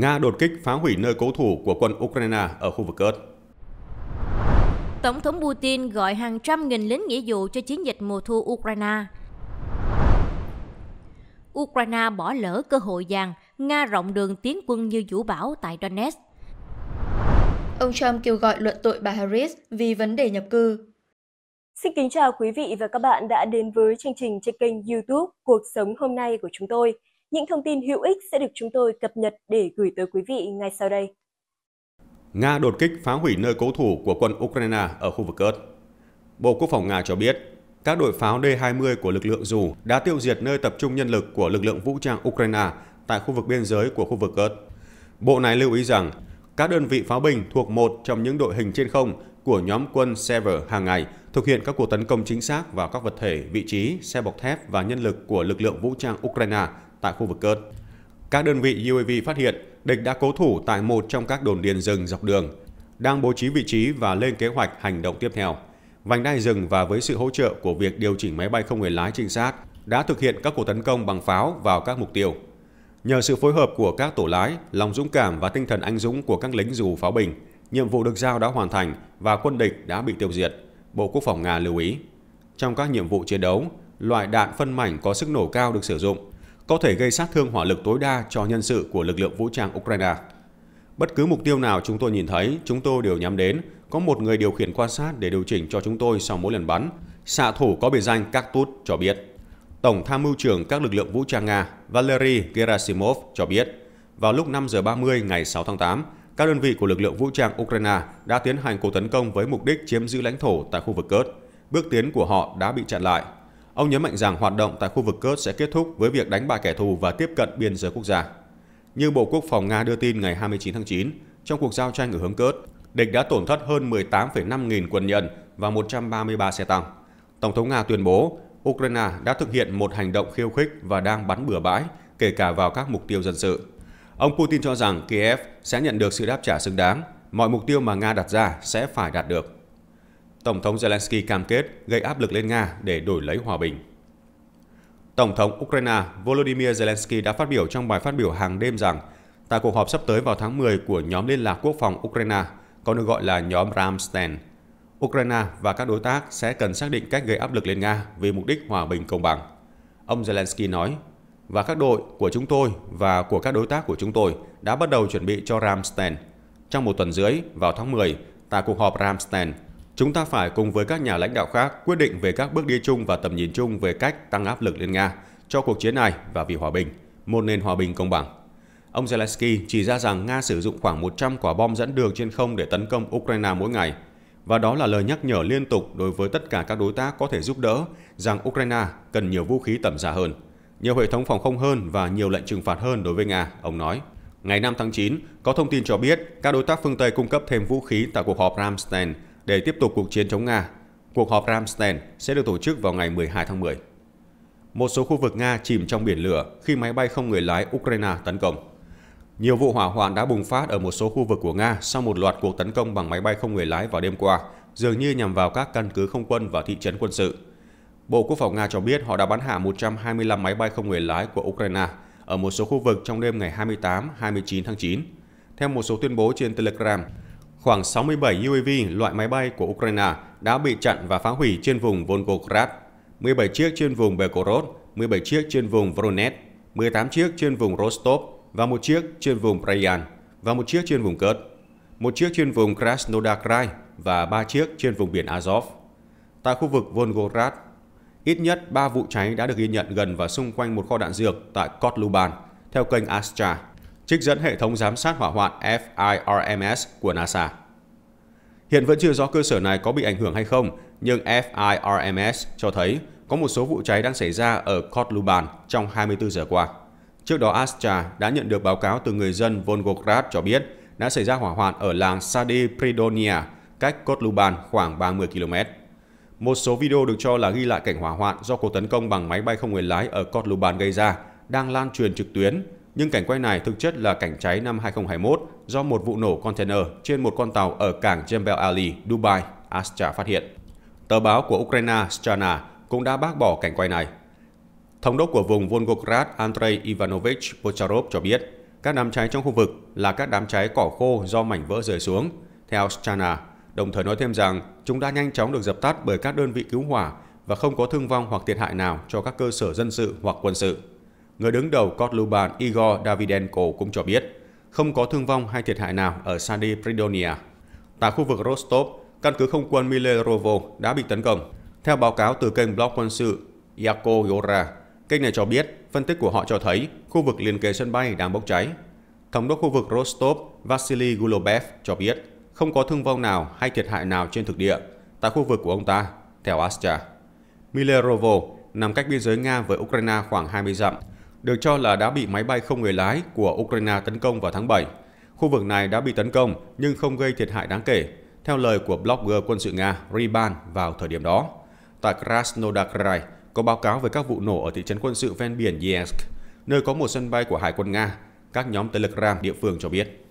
Nga đột kích phá hủy nơi cố thủ của quân Ukraine ở khu vực Kurd. Tổng thống Putin gọi hàng trăm nghìn lính nghĩa vụ cho chiến dịch mùa thu Ukraine. Ukraine bỏ lỡ cơ hội vàng, Nga rộng đường tiến quân như vũ bão tại Donetsk. Ông Trump kêu gọi luận tội bà Harris vì vấn đề nhập cư. Xin kính chào quý vị và các bạn đã đến với chương trình trên kênh YouTube Cuộc sống hôm nay của chúng tôi. Những thông tin hữu ích sẽ được chúng tôi cập nhật để gửi tới quý vị ngay sau đây. Nga đột kích phá hủy nơi cố thủ của quân Ukraine ở khu vực Kurd. Bộ Quốc phòng Nga cho biết, các đội pháo D-20 của lực lượng dù đã tiêu diệt nơi tập trung nhân lực của lực lượng vũ trang Ukraine tại khu vực biên giới của khu vực Kurd. Bộ này lưu ý rằng, các đơn vị pháo binh thuộc một trong những đội hình trên không của nhóm quân Sever hàng ngày thực hiện các cuộc tấn công chính xác vào các vật thể, vị trí, xe bọc thép và nhân lực của lực lượng vũ trang Ukraine tại khu vực Cớt. Các đơn vị UAV phát hiện địch đã cố thủ tại một trong các đồn điền rừng dọc đường, đang bố trí vị trí và lên kế hoạch hành động tiếp theo. Vành đai rừng và với sự hỗ trợ của việc điều chỉnh máy bay không người lái trinh sát đã thực hiện các cuộc tấn công bằng pháo vào các mục tiêu. Nhờ sự phối hợp của các tổ lái, lòng dũng cảm và tinh thần anh dũng của các lính dù pháo bình, nhiệm vụ được giao đã hoàn thành và quân địch đã bị tiêu diệt, Bộ Quốc phòng Nga lưu ý. Trong các nhiệm vụ chiến đấu, loại đạn phân mảnh có sức nổ cao được sử dụng có thể gây sát thương hỏa lực tối đa cho nhân sự của lực lượng vũ trang Ukraine. Bất cứ mục tiêu nào chúng tôi nhìn thấy, chúng tôi đều nhắm đến, có một người điều khiển quan sát để điều chỉnh cho chúng tôi sau mỗi lần bắn. Xạ thủ có biệt danh Cactus cho biết. Tổng tham mưu trưởng các lực lượng vũ trang Nga Valery Gerasimov cho biết, vào lúc 5 giờ 30 ngày 6 tháng 8, các đơn vị của lực lượng vũ trang Ukraine đã tiến hành cuộc tấn công với mục đích chiếm giữ lãnh thổ tại khu vực Kurd. Bước tiến của họ đã bị chặn lại Ông nhấn mạnh rằng hoạt động tại khu vực Kurd sẽ kết thúc với việc đánh bại kẻ thù và tiếp cận biên giới quốc gia. Như Bộ Quốc phòng Nga đưa tin ngày 29 tháng 9, trong cuộc giao tranh ở hướng Kurd, địch đã tổn thất hơn 18,5 nghìn quân nhân và 133 xe tăng. Tổng thống Nga tuyên bố Ukraine đã thực hiện một hành động khiêu khích và đang bắn bừa bãi, kể cả vào các mục tiêu dân sự. Ông Putin cho rằng Kiev sẽ nhận được sự đáp trả xứng đáng, mọi mục tiêu mà Nga đặt ra sẽ phải đạt được. Tổng thống Zelensky cam kết gây áp lực lên Nga để đổi lấy hòa bình. Tổng thống Ukraine Volodymyr Zelensky đã phát biểu trong bài phát biểu hàng đêm rằng tại cuộc họp sắp tới vào tháng 10 của nhóm liên lạc quốc phòng Ukraine, còn được gọi là nhóm Ramstein, Ukraine và các đối tác sẽ cần xác định cách gây áp lực lên Nga vì mục đích hòa bình công bằng. Ông Zelensky nói, và các đội của chúng tôi và của các đối tác của chúng tôi đã bắt đầu chuẩn bị cho Ramstein. Trong một tuần dưới vào tháng 10, tại cuộc họp Ramstein, chúng ta phải cùng với các nhà lãnh đạo khác quyết định về các bước đi chung và tầm nhìn chung về cách tăng áp lực lên Nga cho cuộc chiến này và vì hòa bình, một nền hòa bình công bằng. Ông Zelensky chỉ ra rằng Nga sử dụng khoảng 100 quả bom dẫn đường trên không để tấn công Ukraine mỗi ngày, và đó là lời nhắc nhở liên tục đối với tất cả các đối tác có thể giúp đỡ rằng Ukraine cần nhiều vũ khí tầm xa hơn, nhiều hệ thống phòng không hơn và nhiều lệnh trừng phạt hơn đối với Nga, ông nói. Ngày 5 tháng 9, có thông tin cho biết các đối tác phương Tây cung cấp thêm vũ khí tại cuộc họp Ramstein – để tiếp tục cuộc chiến chống Nga. Cuộc họp Ramstein sẽ được tổ chức vào ngày 12 tháng 10. Một số khu vực Nga chìm trong biển lửa khi máy bay không người lái Ukraine tấn công. Nhiều vụ hỏa hoạn đã bùng phát ở một số khu vực của Nga sau một loạt cuộc tấn công bằng máy bay không người lái vào đêm qua, dường như nhằm vào các căn cứ không quân và thị trấn quân sự. Bộ Quốc phòng Nga cho biết họ đã bắn hạ 125 máy bay không người lái của Ukraine ở một số khu vực trong đêm ngày 28-29 tháng 9. Theo một số tuyên bố trên Telegram, khoảng 67 UAV loại máy bay của Ukraine đã bị chặn và phá hủy trên vùng Volgograd, 17 chiếc trên vùng Belgorod, 17 chiếc trên vùng Voronezh, 18 chiếc trên vùng Rostov và một chiếc trên vùng Bryansk và một chiếc trên vùng Kurd, một chiếc trên vùng Krasnodar Krai và ba chiếc trên vùng biển Azov. Tại khu vực Volgograd, ít nhất 3 vụ cháy đã được ghi nhận gần và xung quanh một kho đạn dược tại Kotluban, theo kênh Astra trích dẫn hệ thống giám sát hỏa hoạn FIRMS của NASA. Hiện vẫn chưa rõ cơ sở này có bị ảnh hưởng hay không, nhưng FIRMS cho thấy có một số vụ cháy đang xảy ra ở Kotluban trong 24 giờ qua. Trước đó, Astra đã nhận được báo cáo từ người dân Volgograd cho biết đã xảy ra hỏa hoạn ở làng Sadi Pridonia, cách Kotluban khoảng 30 km. Một số video được cho là ghi lại cảnh hỏa hoạn do cuộc tấn công bằng máy bay không người lái ở Kotluban gây ra đang lan truyền trực tuyến nhưng cảnh quay này thực chất là cảnh cháy năm 2021 do một vụ nổ container trên một con tàu ở cảng Jebel Ali, Dubai, Astra phát hiện. Tờ báo của Ukraine Strana cũng đã bác bỏ cảnh quay này. Thống đốc của vùng Volgograd Andrei Ivanovich Pocharov cho biết, các đám cháy trong khu vực là các đám cháy cỏ khô do mảnh vỡ rơi xuống, theo Strana, đồng thời nói thêm rằng chúng đã nhanh chóng được dập tắt bởi các đơn vị cứu hỏa và không có thương vong hoặc thiệt hại nào cho các cơ sở dân sự hoặc quân sự người đứng đầu Kotluban Igor Davidenko cũng cho biết không có thương vong hay thiệt hại nào ở Sadi Pridonia. Tại khu vực Rostov, căn cứ không quân Milerovo đã bị tấn công. Theo báo cáo từ kênh blog quân sự Yako Yora, kênh này cho biết phân tích của họ cho thấy khu vực liền kề sân bay đang bốc cháy. Thống đốc khu vực Rostov Vasily Gulobev cho biết không có thương vong nào hay thiệt hại nào trên thực địa tại khu vực của ông ta, theo Astra. Milerovo nằm cách biên giới Nga với Ukraine khoảng 20 dặm, được cho là đã bị máy bay không người lái của Ukraine tấn công vào tháng 7. Khu vực này đã bị tấn công nhưng không gây thiệt hại đáng kể, theo lời của blogger quân sự Nga Riban vào thời điểm đó. Tại Krasnodar Krai có báo cáo về các vụ nổ ở thị trấn quân sự ven biển Yersk nơi có một sân bay của Hải quân Nga, các nhóm Telegram địa phương cho biết.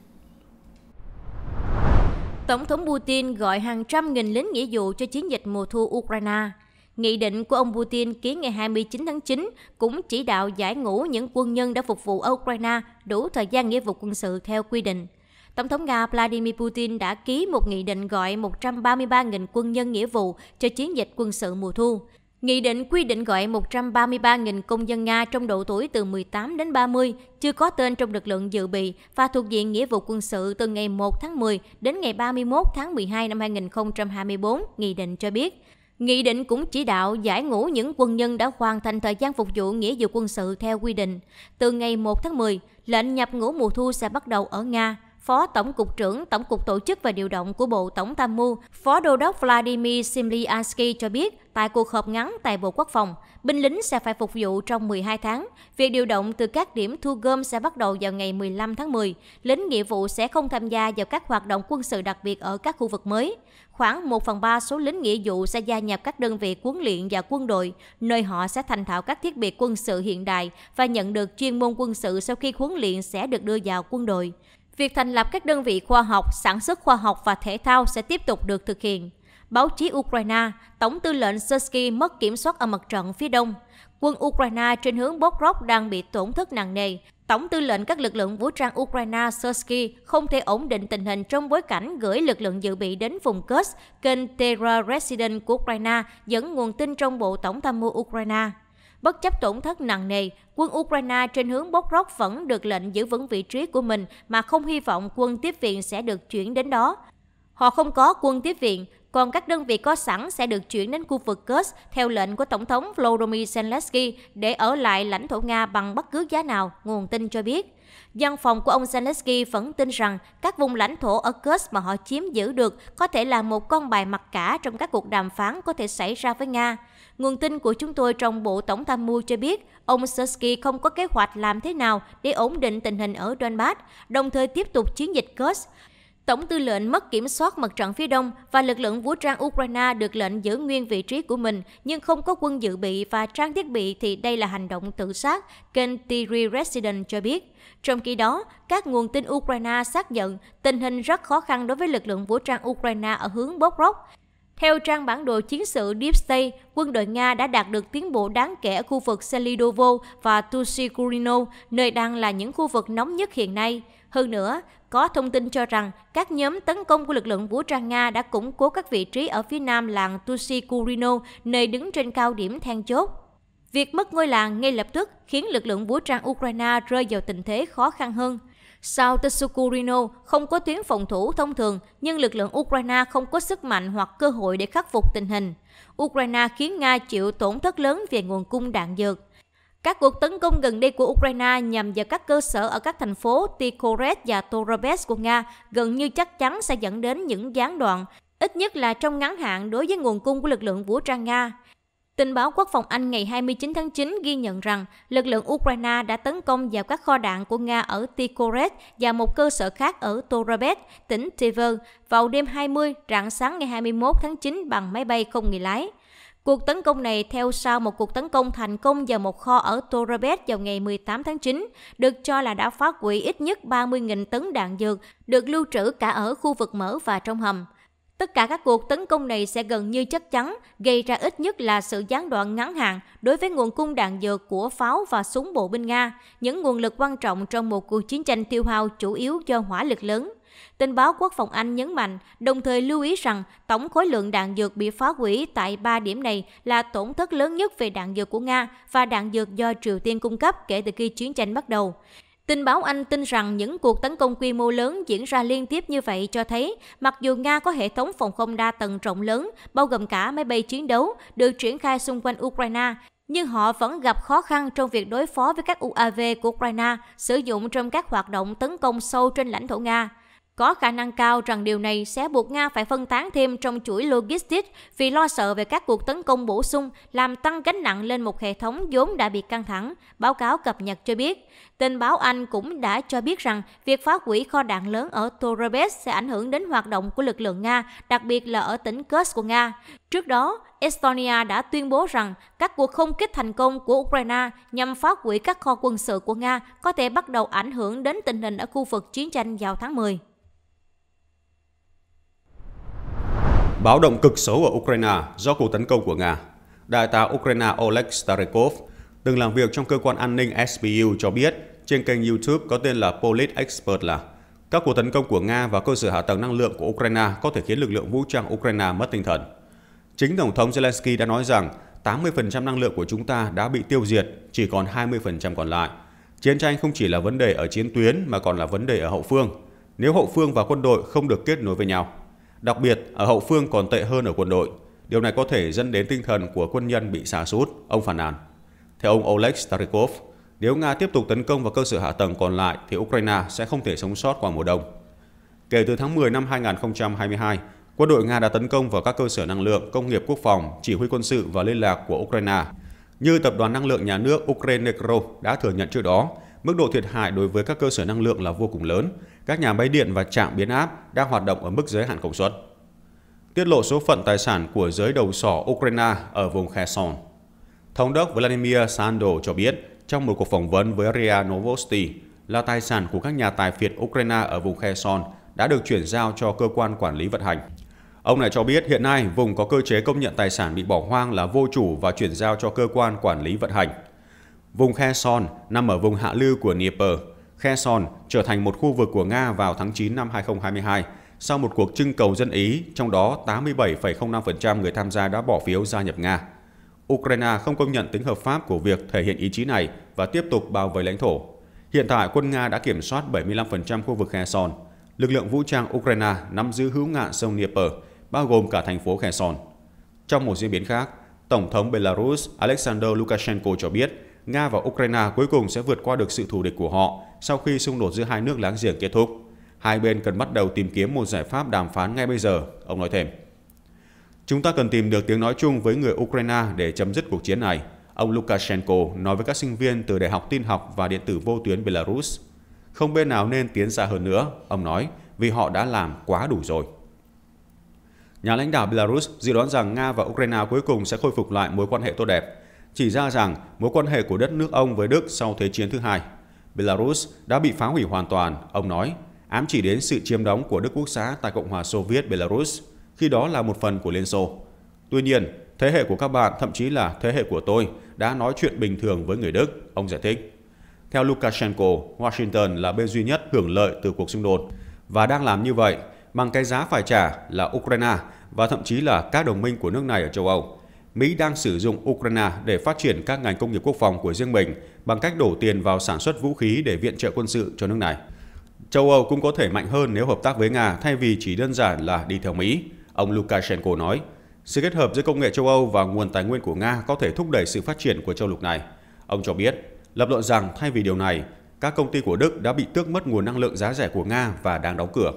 Tổng thống Putin gọi hàng trăm nghìn lính nghĩa vụ cho chiến dịch mùa thu Ukraine Nghị định của ông Putin ký ngày 29 tháng 9 cũng chỉ đạo giải ngũ những quân nhân đã phục vụ ở Ukraine đủ thời gian nghĩa vụ quân sự theo quy định. Tổng thống Nga Vladimir Putin đã ký một nghị định gọi 133.000 quân nhân nghĩa vụ cho chiến dịch quân sự mùa thu. Nghị định quy định gọi 133.000 công dân Nga trong độ tuổi từ 18 đến 30 chưa có tên trong lực lượng dự bị và thuộc diện nghĩa vụ quân sự từ ngày 1 tháng 10 đến ngày 31 tháng 12 năm 2024, nghị định cho biết. Nghị định cũng chỉ đạo giải ngũ những quân nhân đã hoàn thành thời gian phục vụ nghĩa vụ quân sự theo quy định. Từ ngày 1 tháng 10, lệnh nhập ngũ mùa thu sẽ bắt đầu ở Nga. Phó Tổng cục trưởng Tổng cục Tổ chức và Điều động của Bộ Tổng tham mưu, Phó Đô đốc Vladimir Simliansky cho biết, tại cuộc họp ngắn tại Bộ Quốc phòng, binh lính sẽ phải phục vụ trong 12 tháng. Việc điều động từ các điểm thu gom sẽ bắt đầu vào ngày 15 tháng 10. Lính nghĩa vụ sẽ không tham gia vào các hoạt động quân sự đặc biệt ở các khu vực mới. Khoảng 1 phần 3 số lính nghĩa vụ sẽ gia nhập các đơn vị huấn luyện và quân đội, nơi họ sẽ thành thạo các thiết bị quân sự hiện đại và nhận được chuyên môn quân sự sau khi huấn luyện sẽ được đưa vào quân đội. Việc thành lập các đơn vị khoa học, sản xuất khoa học và thể thao sẽ tiếp tục được thực hiện. Báo chí Ukraine, Tổng tư lệnh Sersky mất kiểm soát ở mặt trận phía đông. Quân Ukraine trên hướng Bokrov đang bị tổn thất nặng nề, Tổng tư lệnh các lực lượng vũ trang Ukraine Sersky không thể ổn định tình hình trong bối cảnh gửi lực lượng dự bị đến vùng Kursk, kênh Terra Resident của Ukraine dẫn nguồn tin trong Bộ Tổng tham mưu Ukraine. Bất chấp tổn thất nặng nề, quân Ukraine trên hướng Bokrok vẫn được lệnh giữ vững vị trí của mình mà không hy vọng quân tiếp viện sẽ được chuyển đến đó. Họ không có quân tiếp viện, còn các đơn vị có sẵn sẽ được chuyển đến khu vực Kursk theo lệnh của Tổng thống Volodymyr Zelensky để ở lại lãnh thổ Nga bằng bất cứ giá nào, nguồn tin cho biết. Dân phòng của ông Zelensky vẫn tin rằng các vùng lãnh thổ ở Kursk mà họ chiếm giữ được có thể là một con bài mặc cả trong các cuộc đàm phán có thể xảy ra với Nga. Nguồn tin của chúng tôi trong Bộ Tổng tham mưu cho biết ông Zelensky không có kế hoạch làm thế nào để ổn định tình hình ở Donbass, đồng thời tiếp tục chiến dịch Kursk. Tổng tư lệnh mất kiểm soát mặt trận phía đông và lực lượng vũ trang Ukraine được lệnh giữ nguyên vị trí của mình nhưng không có quân dự bị và trang thiết bị thì đây là hành động tự sát, kênh Tiri Resident cho biết. Trong khi đó, các nguồn tin Ukraine xác nhận tình hình rất khó khăn đối với lực lượng vũ trang Ukraine ở hướng Bobrov. Theo trang bản đồ chiến sự Deep State, quân đội Nga đã đạt được tiến bộ đáng kể ở khu vực Selidovo và Tusikurino, nơi đang là những khu vực nóng nhất hiện nay. Hơn nữa, có thông tin cho rằng các nhóm tấn công của lực lượng vũ trang Nga đã củng cố các vị trí ở phía nam làng Tusikurino, nơi đứng trên cao điểm then chốt. Việc mất ngôi làng ngay lập tức khiến lực lượng vũ trang Ukraine rơi vào tình thế khó khăn hơn. Sau Tsukurino không có tuyến phòng thủ thông thường, nhưng lực lượng Ukraine không có sức mạnh hoặc cơ hội để khắc phục tình hình. Ukraine khiến Nga chịu tổn thất lớn về nguồn cung đạn dược. Các cuộc tấn công gần đây của Ukraine nhằm vào các cơ sở ở các thành phố Tikhorets và Torobets của Nga gần như chắc chắn sẽ dẫn đến những gián đoạn, ít nhất là trong ngắn hạn đối với nguồn cung của lực lượng vũ trang Nga. Tình báo quốc phòng Anh ngày 29 tháng 9 ghi nhận rằng lực lượng Ukraine đã tấn công vào các kho đạn của Nga ở Tikhorets và một cơ sở khác ở Torobets, tỉnh Tver vào đêm 20, rạng sáng ngày 21 tháng 9 bằng máy bay không người lái. Cuộc tấn công này theo sau một cuộc tấn công thành công vào một kho ở Torrebet vào ngày 18 tháng 9, được cho là đã phá hủy ít nhất 30.000 tấn đạn dược được lưu trữ cả ở khu vực mở và trong hầm. Tất cả các cuộc tấn công này sẽ gần như chắc chắn gây ra ít nhất là sự gián đoạn ngắn hạn đối với nguồn cung đạn dược của pháo và súng bộ binh Nga, những nguồn lực quan trọng trong một cuộc chiến tranh tiêu hao chủ yếu do hỏa lực lớn tin báo quốc phòng Anh nhấn mạnh, đồng thời lưu ý rằng tổng khối lượng đạn dược bị phá hủy tại ba điểm này là tổn thất lớn nhất về đạn dược của Nga và đạn dược do Triều Tiên cung cấp kể từ khi chiến tranh bắt đầu. tin báo Anh tin rằng những cuộc tấn công quy mô lớn diễn ra liên tiếp như vậy cho thấy, mặc dù Nga có hệ thống phòng không đa tầng rộng lớn, bao gồm cả máy bay chiến đấu, được triển khai xung quanh Ukraine, nhưng họ vẫn gặp khó khăn trong việc đối phó với các UAV của Ukraine sử dụng trong các hoạt động tấn công sâu trên lãnh thổ Nga. Có khả năng cao rằng điều này sẽ buộc Nga phải phân tán thêm trong chuỗi logistics vì lo sợ về các cuộc tấn công bổ sung làm tăng gánh nặng lên một hệ thống vốn đã bị căng thẳng, báo cáo cập nhật cho biết. tin báo Anh cũng đã cho biết rằng việc phá hủy kho đạn lớn ở Torrebes sẽ ảnh hưởng đến hoạt động của lực lượng Nga, đặc biệt là ở tỉnh Kursk của Nga. Trước đó, Estonia đã tuyên bố rằng các cuộc không kích thành công của Ukraine nhằm phá hủy các kho quân sự của Nga có thể bắt đầu ảnh hưởng đến tình hình ở khu vực chiến tranh vào tháng 10. báo động cực xấu ở Ukraine do cuộc tấn công của Nga. Đại tá Ukraine Oleg Starikov, từng làm việc trong cơ quan an ninh SBU cho biết trên kênh YouTube có tên là Polit Expert là các cuộc tấn công của Nga vào cơ sở hạ tầng năng lượng của Ukraine có thể khiến lực lượng vũ trang Ukraine mất tinh thần. Chính Tổng thống Zelensky đã nói rằng 80% năng lượng của chúng ta đã bị tiêu diệt, chỉ còn 20% còn lại. Chiến tranh không chỉ là vấn đề ở chiến tuyến mà còn là vấn đề ở hậu phương, nếu hậu phương và quân đội không được kết nối với nhau. Đặc biệt, ở hậu phương còn tệ hơn ở quân đội. Điều này có thể dẫn đến tinh thần của quân nhân bị xa sút, ông phản nàn. Theo ông Oleg Starikov, nếu Nga tiếp tục tấn công vào cơ sở hạ tầng còn lại thì Ukraine sẽ không thể sống sót qua mùa đông. Kể từ tháng 10 năm 2022, quân đội Nga đã tấn công vào các cơ sở năng lượng, công nghiệp quốc phòng, chỉ huy quân sự và liên lạc của Ukraine. Như Tập đoàn Năng lượng Nhà nước Ukraine đã thừa nhận trước đó, mức độ thiệt hại đối với các cơ sở năng lượng là vô cùng lớn, các nhà máy điện và trạm biến áp đang hoạt động ở mức giới hạn công suất. Tiết lộ số phận tài sản của giới đầu sỏ Ukraine ở vùng Kherson. Thống đốc Vladimir Sando cho biết trong một cuộc phỏng vấn với RIA Novosti là tài sản của các nhà tài phiệt Ukraine ở vùng Kherson đã được chuyển giao cho cơ quan quản lý vận hành. Ông này cho biết hiện nay vùng có cơ chế công nhận tài sản bị bỏ hoang là vô chủ và chuyển giao cho cơ quan quản lý vận hành. Vùng Kherson nằm ở vùng hạ lưu của Dnieper, Kherson trở thành một khu vực của Nga vào tháng 9 năm 2022 sau một cuộc trưng cầu dân Ý, trong đó 87,05% người tham gia đã bỏ phiếu gia nhập Nga. Ukraine không công nhận tính hợp pháp của việc thể hiện ý chí này và tiếp tục bao vây lãnh thổ. Hiện tại, quân Nga đã kiểm soát 75% khu vực Kherson. Lực lượng vũ trang Ukraine nắm giữ hữu ngạn sông Dnieper, bao gồm cả thành phố Kherson. Trong một diễn biến khác, Tổng thống Belarus Alexander Lukashenko cho biết Nga và Ukraine cuối cùng sẽ vượt qua được sự thù địch của họ sau khi xung đột giữa hai nước láng giềng kết thúc. Hai bên cần bắt đầu tìm kiếm một giải pháp đàm phán ngay bây giờ, ông nói thêm. Chúng ta cần tìm được tiếng nói chung với người Ukraine để chấm dứt cuộc chiến này, ông Lukashenko nói với các sinh viên từ Đại học Tin học và Điện tử vô tuyến Belarus. Không bên nào nên tiến xa hơn nữa, ông nói, vì họ đã làm quá đủ rồi. Nhà lãnh đạo Belarus dự đoán rằng Nga và Ukraine cuối cùng sẽ khôi phục lại mối quan hệ tốt đẹp, chỉ ra rằng mối quan hệ của đất nước ông với Đức sau Thế chiến thứ hai. Belarus đã bị phá hủy hoàn toàn, ông nói, ám chỉ đến sự chiếm đóng của Đức Quốc xã tại Cộng hòa Xô Viết Belarus, khi đó là một phần của Liên Xô. Tuy nhiên, thế hệ của các bạn, thậm chí là thế hệ của tôi, đã nói chuyện bình thường với người Đức, ông giải thích. Theo Lukashenko, Washington là bên duy nhất hưởng lợi từ cuộc xung đột và đang làm như vậy bằng cái giá phải trả là Ukraine và thậm chí là các đồng minh của nước này ở châu Âu. Mỹ đang sử dụng Ukraine để phát triển các ngành công nghiệp quốc phòng của riêng mình bằng cách đổ tiền vào sản xuất vũ khí để viện trợ quân sự cho nước này. Châu Âu cũng có thể mạnh hơn nếu hợp tác với Nga thay vì chỉ đơn giản là đi theo Mỹ, ông Lukashenko nói. Sự kết hợp giữa công nghệ châu Âu và nguồn tài nguyên của Nga có thể thúc đẩy sự phát triển của châu lục này. Ông cho biết, lập luận rằng thay vì điều này, các công ty của Đức đã bị tước mất nguồn năng lượng giá rẻ của Nga và đang đóng cửa.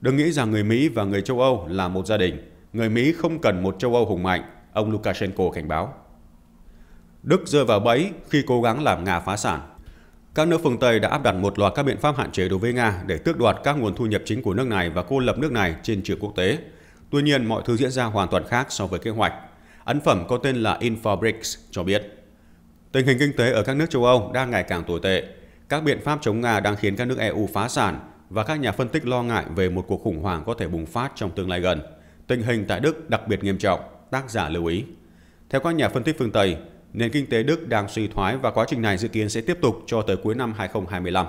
Đừng nghĩ rằng người Mỹ và người châu Âu là một gia đình. Người Mỹ không cần một châu Âu hùng mạnh, ông Lukashenko cảnh báo. Đức rơi vào bẫy khi cố gắng làm Nga phá sản. Các nước phương Tây đã áp đặt một loạt các biện pháp hạn chế đối với Nga để tước đoạt các nguồn thu nhập chính của nước này và cô lập nước này trên trường quốc tế. Tuy nhiên, mọi thứ diễn ra hoàn toàn khác so với kế hoạch. Ấn phẩm có tên là Infobricks cho biết, tình hình kinh tế ở các nước châu Âu đang ngày càng tồi tệ. Các biện pháp chống Nga đang khiến các nước EU phá sản và các nhà phân tích lo ngại về một cuộc khủng hoảng có thể bùng phát trong tương lai gần. Tình hình tại Đức đặc biệt nghiêm trọng tác giả lưu ý. Theo các nhà phân tích phương Tây, nền kinh tế Đức đang suy thoái và quá trình này dự kiến sẽ tiếp tục cho tới cuối năm 2025.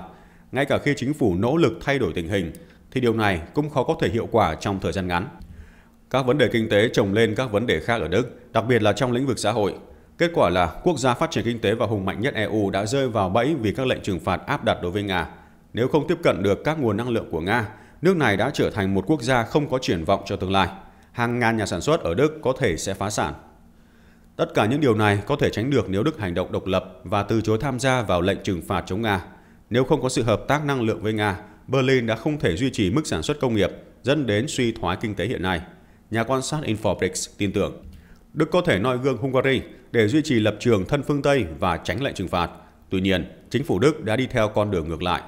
Ngay cả khi chính phủ nỗ lực thay đổi tình hình, thì điều này cũng khó có thể hiệu quả trong thời gian ngắn. Các vấn đề kinh tế chồng lên các vấn đề khác ở Đức, đặc biệt là trong lĩnh vực xã hội. Kết quả là quốc gia phát triển kinh tế và hùng mạnh nhất EU đã rơi vào bẫy vì các lệnh trừng phạt áp đặt đối với Nga. Nếu không tiếp cận được các nguồn năng lượng của Nga, nước này đã trở thành một quốc gia không có triển vọng cho tương lai hàng ngàn nhà sản xuất ở Đức có thể sẽ phá sản. Tất cả những điều này có thể tránh được nếu Đức hành động độc lập và từ chối tham gia vào lệnh trừng phạt chống Nga. Nếu không có sự hợp tác năng lượng với Nga, Berlin đã không thể duy trì mức sản xuất công nghiệp, dẫn đến suy thoái kinh tế hiện nay. Nhà quan sát Infobrix tin tưởng Đức có thể noi gương Hungary để duy trì lập trường thân phương Tây và tránh lệnh trừng phạt. Tuy nhiên, chính phủ Đức đã đi theo con đường ngược lại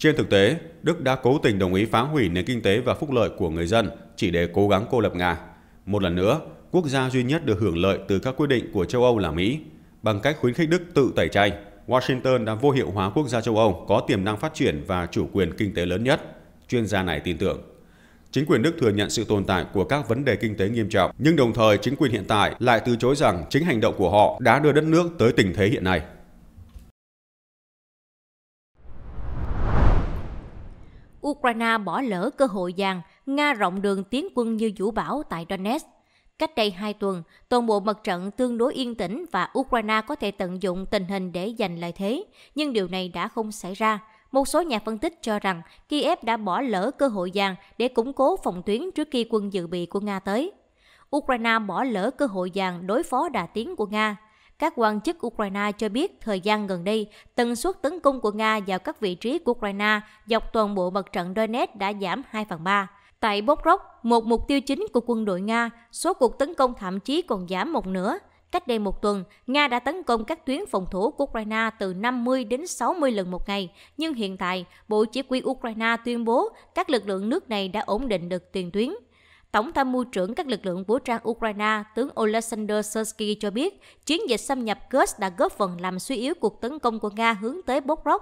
trên thực tế, Đức đã cố tình đồng ý phá hủy nền kinh tế và phúc lợi của người dân chỉ để cố gắng cô lập Nga. Một lần nữa, quốc gia duy nhất được hưởng lợi từ các quyết định của châu Âu là Mỹ. Bằng cách khuyến khích Đức tự tẩy chay, Washington đã vô hiệu hóa quốc gia châu Âu có tiềm năng phát triển và chủ quyền kinh tế lớn nhất, chuyên gia này tin tưởng. Chính quyền Đức thừa nhận sự tồn tại của các vấn đề kinh tế nghiêm trọng, nhưng đồng thời chính quyền hiện tại lại từ chối rằng chính hành động của họ đã đưa đất nước tới tình thế hiện nay. Ukraine bỏ lỡ cơ hội vàng, Nga rộng đường tiến quân như vũ bão tại Donetsk. Cách đây hai tuần, toàn bộ mặt trận tương đối yên tĩnh và Ukraine có thể tận dụng tình hình để giành lợi thế, nhưng điều này đã không xảy ra. Một số nhà phân tích cho rằng Kiev đã bỏ lỡ cơ hội vàng để củng cố phòng tuyến trước khi quân dự bị của Nga tới. Ukraine bỏ lỡ cơ hội vàng đối phó đà tiến của Nga. Các quan chức Ukraine cho biết thời gian gần đây, tần suất tấn công của Nga vào các vị trí của Ukraine dọc toàn bộ mặt trận Donetsk đã giảm 2 phần 3. Tại Bokrok, một mục tiêu chính của quân đội Nga, số cuộc tấn công thậm chí còn giảm một nửa. Cách đây một tuần, Nga đã tấn công các tuyến phòng thủ của Ukraine từ 50 đến 60 lần một ngày, nhưng hiện tại, Bộ Chỉ huy Ukraine tuyên bố các lực lượng nước này đã ổn định được tiền tuyến. Tổng tham mưu trưởng các lực lượng vũ trang Ukraine, tướng Oleksandr Sersky cho biết, chiến dịch xâm nhập Kursk đã góp phần làm suy yếu cuộc tấn công của Nga hướng tới Bobrov.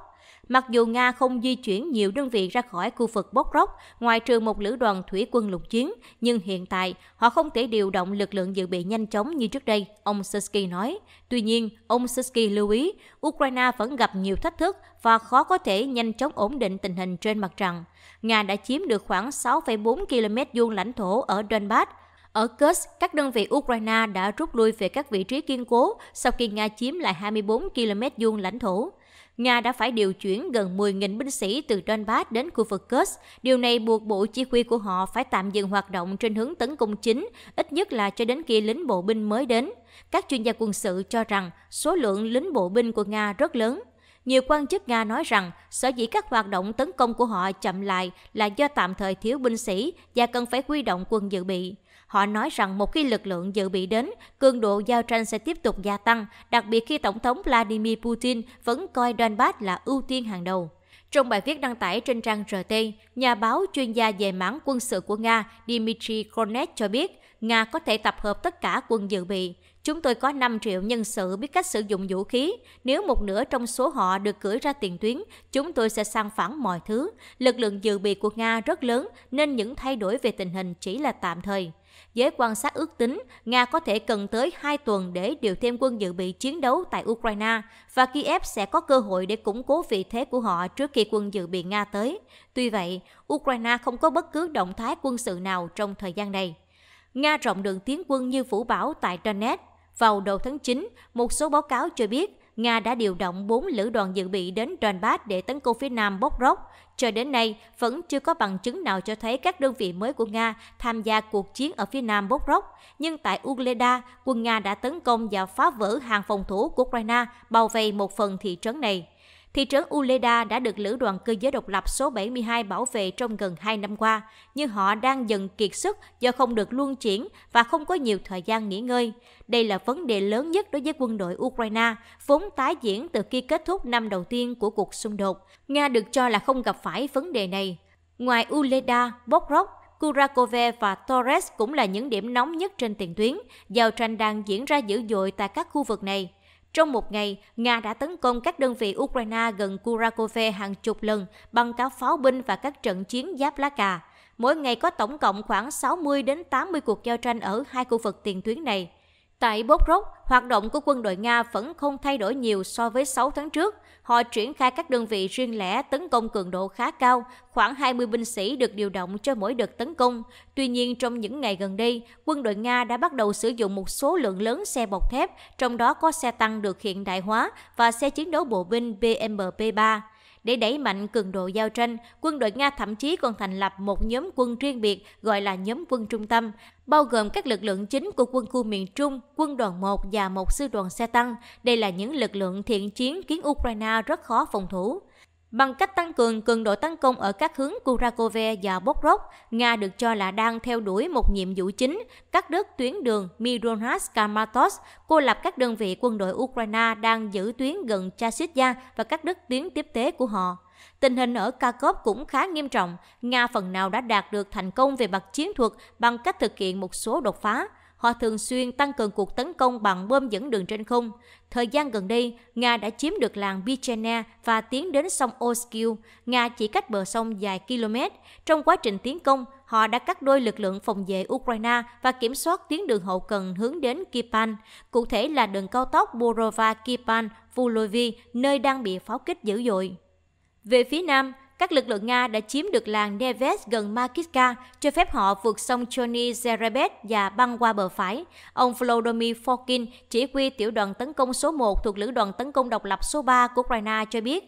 Mặc dù Nga không di chuyển nhiều đơn vị ra khỏi khu vực Bốc Rốc, ngoài trừ một lữ đoàn thủy quân lục chiến, nhưng hiện tại họ không thể điều động lực lượng dự bị nhanh chóng như trước đây, ông Sersky nói. Tuy nhiên, ông Sersky lưu ý, Ukraine vẫn gặp nhiều thách thức và khó có thể nhanh chóng ổn định tình hình trên mặt trận. Nga đã chiếm được khoảng 6,4 km vuông lãnh thổ ở Donbass, ở Kursk, các đơn vị Ukraine đã rút lui về các vị trí kiên cố sau khi Nga chiếm lại 24 km vuông lãnh thổ. Nga đã phải điều chuyển gần 10.000 binh sĩ từ Donbass đến khu vực Kursk. Điều này buộc bộ chỉ huy của họ phải tạm dừng hoạt động trên hướng tấn công chính, ít nhất là cho đến khi lính bộ binh mới đến. Các chuyên gia quân sự cho rằng số lượng lính bộ binh của Nga rất lớn, nhiều quan chức Nga nói rằng sở dĩ các hoạt động tấn công của họ chậm lại là do tạm thời thiếu binh sĩ và cần phải huy động quân dự bị. Họ nói rằng một khi lực lượng dự bị đến, cường độ giao tranh sẽ tiếp tục gia tăng, đặc biệt khi Tổng thống Vladimir Putin vẫn coi Donbass là ưu tiên hàng đầu. Trong bài viết đăng tải trên trang RT, nhà báo chuyên gia về mảng quân sự của Nga Dmitry Kornet cho biết Nga có thể tập hợp tất cả quân dự bị. Chúng tôi có 5 triệu nhân sự biết cách sử dụng vũ khí. Nếu một nửa trong số họ được gửi ra tiền tuyến, chúng tôi sẽ sang phản mọi thứ. Lực lượng dự bị của Nga rất lớn nên những thay đổi về tình hình chỉ là tạm thời. Giới quan sát ước tính, Nga có thể cần tới 2 tuần để điều thêm quân dự bị chiến đấu tại Ukraine và Kiev sẽ có cơ hội để củng cố vị thế của họ trước khi quân dự bị Nga tới. Tuy vậy, Ukraine không có bất cứ động thái quân sự nào trong thời gian này. Nga rộng đường tiến quân như phủ bão tại Donetsk. Vào đầu tháng 9, một số báo cáo cho biết Nga đã điều động 4 lữ đoàn dự bị đến Donbass để tấn công phía nam Bokrov. Cho đến nay, vẫn chưa có bằng chứng nào cho thấy các đơn vị mới của Nga tham gia cuộc chiến ở phía nam Bokrov. Nhưng tại Ugleda, quân Nga đã tấn công và phá vỡ hàng phòng thủ của Ukraine, bao vây một phần thị trấn này. Thị trấn Uleda đã được Lữ đoàn cơ giới độc lập số 72 bảo vệ trong gần 2 năm qua, nhưng họ đang dần kiệt sức do không được luân chuyển và không có nhiều thời gian nghỉ ngơi. Đây là vấn đề lớn nhất đối với quân đội Ukraine, vốn tái diễn từ khi kết thúc năm đầu tiên của cuộc xung đột. Nga được cho là không gặp phải vấn đề này. Ngoài Uleda, Bokrok, Kurakove và Torres cũng là những điểm nóng nhất trên tiền tuyến. Giao tranh đang diễn ra dữ dội tại các khu vực này. Trong một ngày, Nga đã tấn công các đơn vị Ukraine gần Kurakove hàng chục lần bằng các pháo binh và các trận chiến giáp lá cà. Mỗi ngày có tổng cộng khoảng 60 đến 80 cuộc giao tranh ở hai khu vực tiền tuyến này. Tại Bobrov, hoạt động của quân đội Nga vẫn không thay đổi nhiều so với 6 tháng trước. Họ triển khai các đơn vị riêng lẻ tấn công cường độ khá cao, khoảng 20 binh sĩ được điều động cho mỗi đợt tấn công. Tuy nhiên, trong những ngày gần đây, quân đội Nga đã bắt đầu sử dụng một số lượng lớn xe bọc thép, trong đó có xe tăng được hiện đại hóa và xe chiến đấu bộ binh BMP-3. Để đẩy mạnh cường độ giao tranh, quân đội Nga thậm chí còn thành lập một nhóm quân riêng biệt gọi là nhóm quân trung tâm, bao gồm các lực lượng chính của quân khu miền Trung, quân đoàn 1 và một sư đoàn xe tăng. Đây là những lực lượng thiện chiến khiến Ukraine rất khó phòng thủ. Bằng cách tăng cường cường độ tấn công ở các hướng Kurakove và Bokrov, Nga được cho là đang theo đuổi một nhiệm vụ chính, cắt đứt tuyến đường Mironhas-Kamatos, cô lập các đơn vị quân đội Ukraine đang giữ tuyến gần Chasitia và cắt đứt tuyến tiếp tế của họ. Tình hình ở Kharkov cũng khá nghiêm trọng, Nga phần nào đã đạt được thành công về mặt chiến thuật bằng cách thực hiện một số đột phá họ thường xuyên tăng cường cuộc tấn công bằng bơm dẫn đường trên không. Thời gian gần đây, Nga đã chiếm được làng Bichena và tiến đến sông Oskil. Nga chỉ cách bờ sông dài km. Trong quá trình tiến công, họ đã cắt đôi lực lượng phòng vệ Ukraine và kiểm soát tuyến đường hậu cần hướng đến Kipan, cụ thể là đường cao tốc Borova-Kipan-Vulovi, nơi đang bị pháo kích dữ dội. Về phía nam, các lực lượng Nga đã chiếm được làng Neves gần Makitka, cho phép họ vượt sông Chony Zerebet và băng qua bờ phải. Ông Vladimir Fokin, chỉ huy tiểu đoàn tấn công số 1 thuộc lữ đoàn tấn công độc lập số 3 của Ukraine cho biết,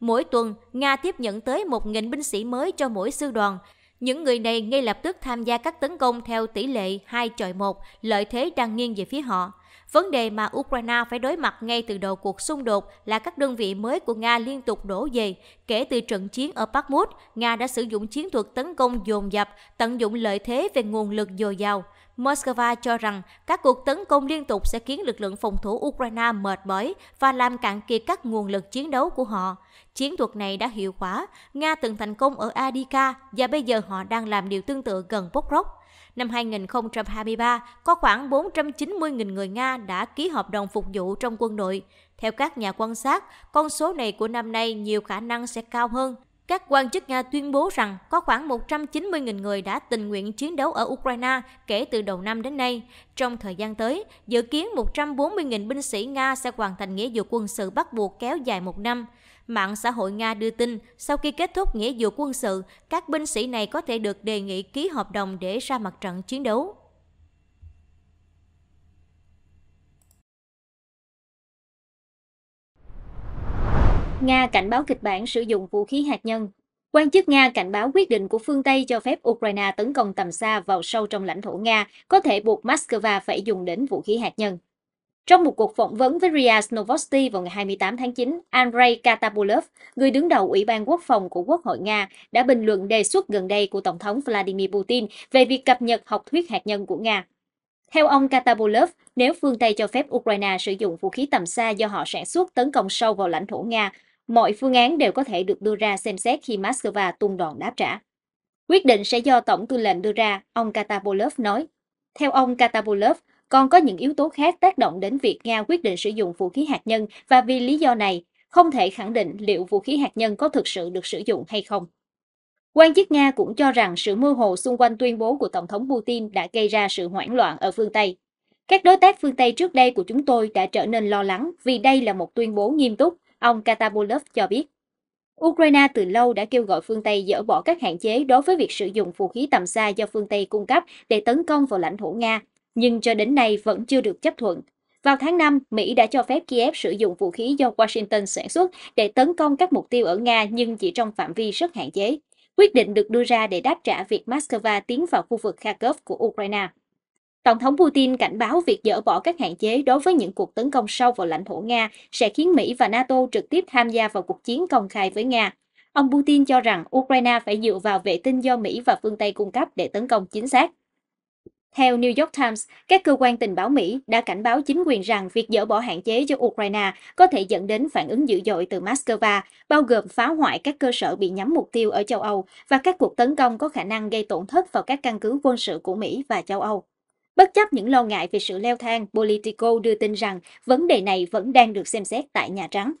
mỗi tuần Nga tiếp nhận tới 1.000 binh sĩ mới cho mỗi sư đoàn. Những người này ngay lập tức tham gia các tấn công theo tỷ lệ 2 chọi 1, lợi thế đang nghiêng về phía họ. Vấn đề mà Ukraine phải đối mặt ngay từ đầu cuộc xung đột là các đơn vị mới của Nga liên tục đổ về. Kể từ trận chiến ở Bakhmut, Nga đã sử dụng chiến thuật tấn công dồn dập, tận dụng lợi thế về nguồn lực dồi dào. Moscow cho rằng các cuộc tấn công liên tục sẽ khiến lực lượng phòng thủ Ukraine mệt mỏi và làm cạn kiệt các nguồn lực chiến đấu của họ. Chiến thuật này đã hiệu quả. Nga từng thành công ở Adika và bây giờ họ đang làm điều tương tự gần Pokrov. Năm 2023, có khoảng 490.000 người Nga đã ký hợp đồng phục vụ trong quân đội. Theo các nhà quan sát, con số này của năm nay nhiều khả năng sẽ cao hơn. Các quan chức Nga tuyên bố rằng có khoảng 190.000 người đã tình nguyện chiến đấu ở Ukraine kể từ đầu năm đến nay. Trong thời gian tới, dự kiến 140.000 binh sĩ Nga sẽ hoàn thành nghĩa vụ quân sự bắt buộc kéo dài một năm. Mạng xã hội Nga đưa tin, sau khi kết thúc nghĩa vụ quân sự, các binh sĩ này có thể được đề nghị ký hợp đồng để ra mặt trận chiến đấu. Nga cảnh báo kịch bản sử dụng vũ khí hạt nhân. Quan chức Nga cảnh báo quyết định của phương Tây cho phép Ukraine tấn công tầm xa vào sâu trong lãnh thổ Nga có thể buộc Moscow phải dùng đến vũ khí hạt nhân. Trong một cuộc phỏng vấn với RIA Novosti vào ngày 28 tháng 9, Andrei Katapulov, người đứng đầu Ủy ban Quốc phòng của Quốc hội Nga, đã bình luận đề xuất gần đây của Tổng thống Vladimir Putin về việc cập nhật học thuyết hạt nhân của Nga. Theo ông Katapulov, nếu phương Tây cho phép Ukraine sử dụng vũ khí tầm xa do họ sản xuất tấn công sâu vào lãnh thổ Nga, mọi phương án đều có thể được đưa ra xem xét khi Moscow tung đòn đáp trả. Quyết định sẽ do Tổng tư lệnh đưa ra, ông Katapulov nói. Theo ông Katapulov, còn có những yếu tố khác tác động đến việc Nga quyết định sử dụng vũ khí hạt nhân và vì lý do này, không thể khẳng định liệu vũ khí hạt nhân có thực sự được sử dụng hay không. Quan chức Nga cũng cho rằng sự mơ hồ xung quanh tuyên bố của Tổng thống Putin đã gây ra sự hoảng loạn ở phương Tây. Các đối tác phương Tây trước đây của chúng tôi đã trở nên lo lắng vì đây là một tuyên bố nghiêm túc, ông Katabolov cho biết. Ukraine từ lâu đã kêu gọi phương Tây dỡ bỏ các hạn chế đối với việc sử dụng vũ khí tầm xa do phương Tây cung cấp để tấn công vào lãnh thổ Nga nhưng cho đến nay vẫn chưa được chấp thuận. Vào tháng 5, Mỹ đã cho phép Kiev sử dụng vũ khí do Washington sản xuất để tấn công các mục tiêu ở Nga nhưng chỉ trong phạm vi rất hạn chế. Quyết định được đưa ra để đáp trả việc Moscow tiến vào khu vực Kharkov của Ukraine. Tổng thống Putin cảnh báo việc dỡ bỏ các hạn chế đối với những cuộc tấn công sâu vào lãnh thổ Nga sẽ khiến Mỹ và NATO trực tiếp tham gia vào cuộc chiến công khai với Nga. Ông Putin cho rằng Ukraine phải dựa vào vệ tinh do Mỹ và phương Tây cung cấp để tấn công chính xác. Theo New York Times, các cơ quan tình báo Mỹ đã cảnh báo chính quyền rằng việc dỡ bỏ hạn chế cho Ukraine có thể dẫn đến phản ứng dữ dội từ Moscow, bao gồm phá hoại các cơ sở bị nhắm mục tiêu ở châu Âu và các cuộc tấn công có khả năng gây tổn thất vào các căn cứ quân sự của Mỹ và châu Âu. Bất chấp những lo ngại về sự leo thang, Politico đưa tin rằng vấn đề này vẫn đang được xem xét tại Nhà Trắng.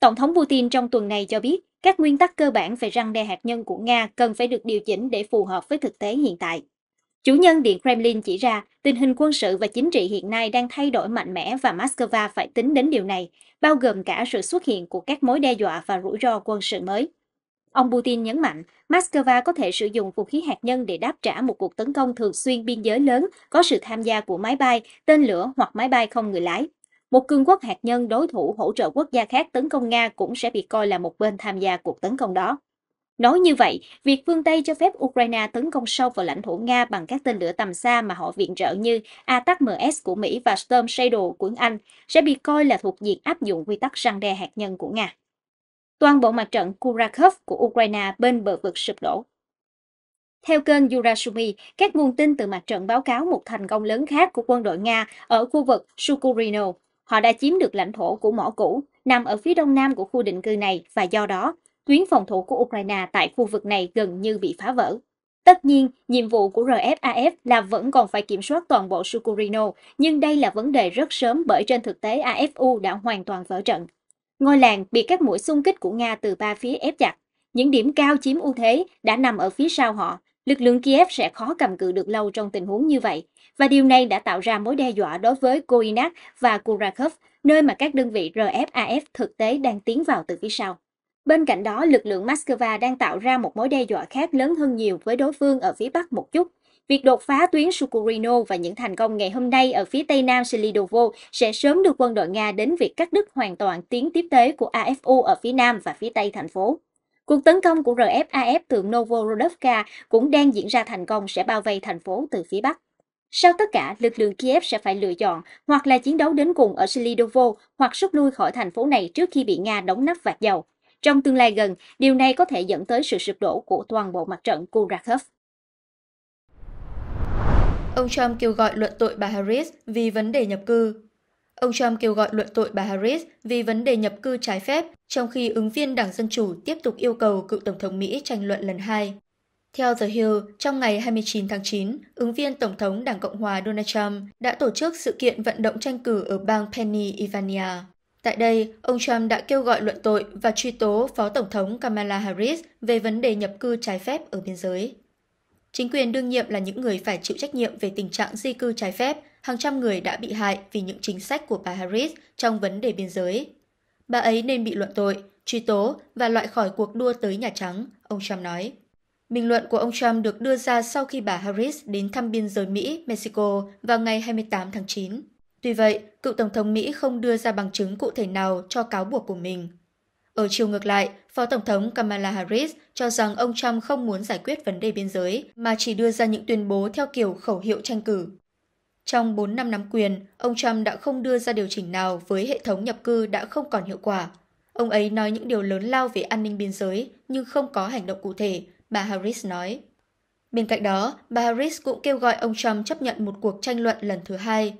Tổng thống Putin trong tuần này cho biết các nguyên tắc cơ bản về răng đe hạt nhân của Nga cần phải được điều chỉnh để phù hợp với thực tế hiện tại. Chủ nhân Điện Kremlin chỉ ra tình hình quân sự và chính trị hiện nay đang thay đổi mạnh mẽ và Moscow phải tính đến điều này, bao gồm cả sự xuất hiện của các mối đe dọa và rủi ro quân sự mới. Ông Putin nhấn mạnh, Moscow có thể sử dụng vũ khí hạt nhân để đáp trả một cuộc tấn công thường xuyên biên giới lớn có sự tham gia của máy bay, tên lửa hoặc máy bay không người lái. Một cường quốc hạt nhân đối thủ hỗ trợ quốc gia khác tấn công Nga cũng sẽ bị coi là một bên tham gia cuộc tấn công đó. Nói như vậy, việc phương Tây cho phép Ukraine tấn công sâu vào lãnh thổ Nga bằng các tên lửa tầm xa mà họ viện trợ như ATACMS của Mỹ và Storm Shadow của Anh sẽ bị coi là thuộc diện áp dụng quy tắc răng đe hạt nhân của Nga. Toàn bộ mặt trận Kurakov của Ukraine bên bờ vực sụp đổ. Theo kênh Yurashumi, các nguồn tin từ mặt trận báo cáo một thành công lớn khác của quân đội Nga ở khu vực Sukurino. Họ đã chiếm được lãnh thổ của mỏ cũ, nằm ở phía đông nam của khu định cư này và do đó tuyến phòng thủ của Ukraine tại khu vực này gần như bị phá vỡ. Tất nhiên, nhiệm vụ của RFAF là vẫn còn phải kiểm soát toàn bộ Sukurino, nhưng đây là vấn đề rất sớm bởi trên thực tế AFU đã hoàn toàn vỡ trận. Ngôi làng bị các mũi xung kích của Nga từ ba phía ép chặt. Những điểm cao chiếm ưu thế đã nằm ở phía sau họ. Lực lượng Kiev sẽ khó cầm cự được lâu trong tình huống như vậy. Và điều này đã tạo ra mối đe dọa đối với Koinak và Kurakov, nơi mà các đơn vị RFAF thực tế đang tiến vào từ phía sau. Bên cạnh đó, lực lượng Moscow đang tạo ra một mối đe dọa khác lớn hơn nhiều với đối phương ở phía bắc một chút. Việc đột phá tuyến Sukurino và những thành công ngày hôm nay ở phía tây nam Selidovo sẽ sớm đưa quân đội Nga đến việc cắt đứt hoàn toàn tiến tiếp tế của AFU ở phía nam và phía tây thành phố. Cuộc tấn công của RFAF từ Novorodovka cũng đang diễn ra thành công sẽ bao vây thành phố từ phía bắc. Sau tất cả, lực lượng Kiev sẽ phải lựa chọn hoặc là chiến đấu đến cùng ở Selidovo hoặc rút lui khỏi thành phố này trước khi bị Nga đóng nắp vạt dầu. Trong tương lai gần, điều này có thể dẫn tới sự sụp đổ của toàn bộ mặt trận Kurakov. Ông Trump kêu gọi luận tội bà Harris vì vấn đề nhập cư. Ông Trump kêu gọi luận tội bà Harris vì vấn đề nhập cư trái phép, trong khi ứng viên Đảng Dân Chủ tiếp tục yêu cầu cựu Tổng thống Mỹ tranh luận lần hai. Theo The Hill, trong ngày 29 tháng 9, ứng viên Tổng thống Đảng Cộng hòa Donald Trump đã tổ chức sự kiện vận động tranh cử ở bang Pennsylvania. Tại đây, ông Trump đã kêu gọi luận tội và truy tố Phó Tổng thống Kamala Harris về vấn đề nhập cư trái phép ở biên giới. Chính quyền đương nhiệm là những người phải chịu trách nhiệm về tình trạng di cư trái phép, hàng trăm người đã bị hại vì những chính sách của bà Harris trong vấn đề biên giới. Bà ấy nên bị luận tội, truy tố và loại khỏi cuộc đua tới Nhà Trắng, ông Trump nói. Bình luận của ông Trump được đưa ra sau khi bà Harris đến thăm biên giới Mỹ, Mexico vào ngày 28 tháng 9. Tuy vậy, cựu Tổng thống Mỹ không đưa ra bằng chứng cụ thể nào cho cáo buộc của mình. Ở chiều ngược lại, Phó Tổng thống Kamala Harris cho rằng ông Trump không muốn giải quyết vấn đề biên giới, mà chỉ đưa ra những tuyên bố theo kiểu khẩu hiệu tranh cử. Trong 4 năm nắm quyền, ông Trump đã không đưa ra điều chỉnh nào với hệ thống nhập cư đã không còn hiệu quả. Ông ấy nói những điều lớn lao về an ninh biên giới nhưng không có hành động cụ thể, bà Harris nói. Bên cạnh đó, bà Harris cũng kêu gọi ông Trump chấp nhận một cuộc tranh luận lần thứ hai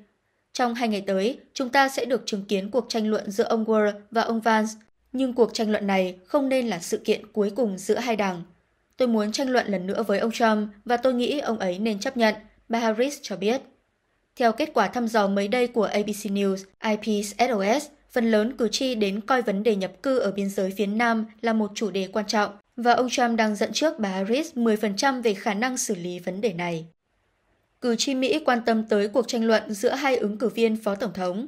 trong hai ngày tới, chúng ta sẽ được chứng kiến cuộc tranh luận giữa ông Wall và ông Vance, nhưng cuộc tranh luận này không nên là sự kiện cuối cùng giữa hai đảng. Tôi muốn tranh luận lần nữa với ông Trump và tôi nghĩ ông ấy nên chấp nhận, bà Harris cho biết. Theo kết quả thăm dò mới đây của ABC News, IPSOS, phần lớn cử tri đến coi vấn đề nhập cư ở biên giới phía Nam là một chủ đề quan trọng và ông Trump đang dẫn trước bà Harris 10% về khả năng xử lý vấn đề này cử tri Mỹ quan tâm tới cuộc tranh luận giữa hai ứng cử viên phó tổng thống.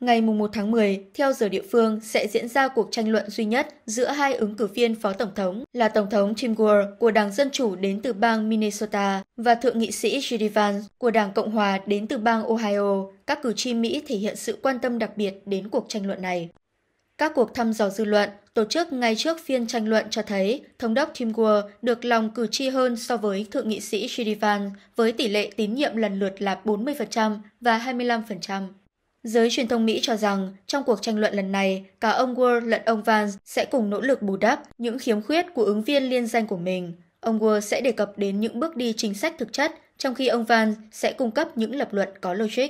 Ngày 1 tháng 10, theo giờ địa phương, sẽ diễn ra cuộc tranh luận duy nhất giữa hai ứng cử viên phó tổng thống là Tổng thống Tim Gore của Đảng Dân Chủ đến từ bang Minnesota và Thượng nghị sĩ Judy Vance của Đảng Cộng Hòa đến từ bang Ohio. Các cử tri Mỹ thể hiện sự quan tâm đặc biệt đến cuộc tranh luận này. Các cuộc thăm dò dư luận tổ chức ngay trước phiên tranh luận cho thấy thống đốc Tim Guo được lòng cử tri hơn so với thượng nghị sĩ Shirivan với tỷ lệ tín nhiệm lần lượt là 40% và 25%. Giới truyền thông Mỹ cho rằng trong cuộc tranh luận lần này, cả ông Guo lẫn ông Vance sẽ cùng nỗ lực bù đắp những khiếm khuyết của ứng viên liên danh của mình. Ông Guo sẽ đề cập đến những bước đi chính sách thực chất, trong khi ông Vance sẽ cung cấp những lập luận có logic.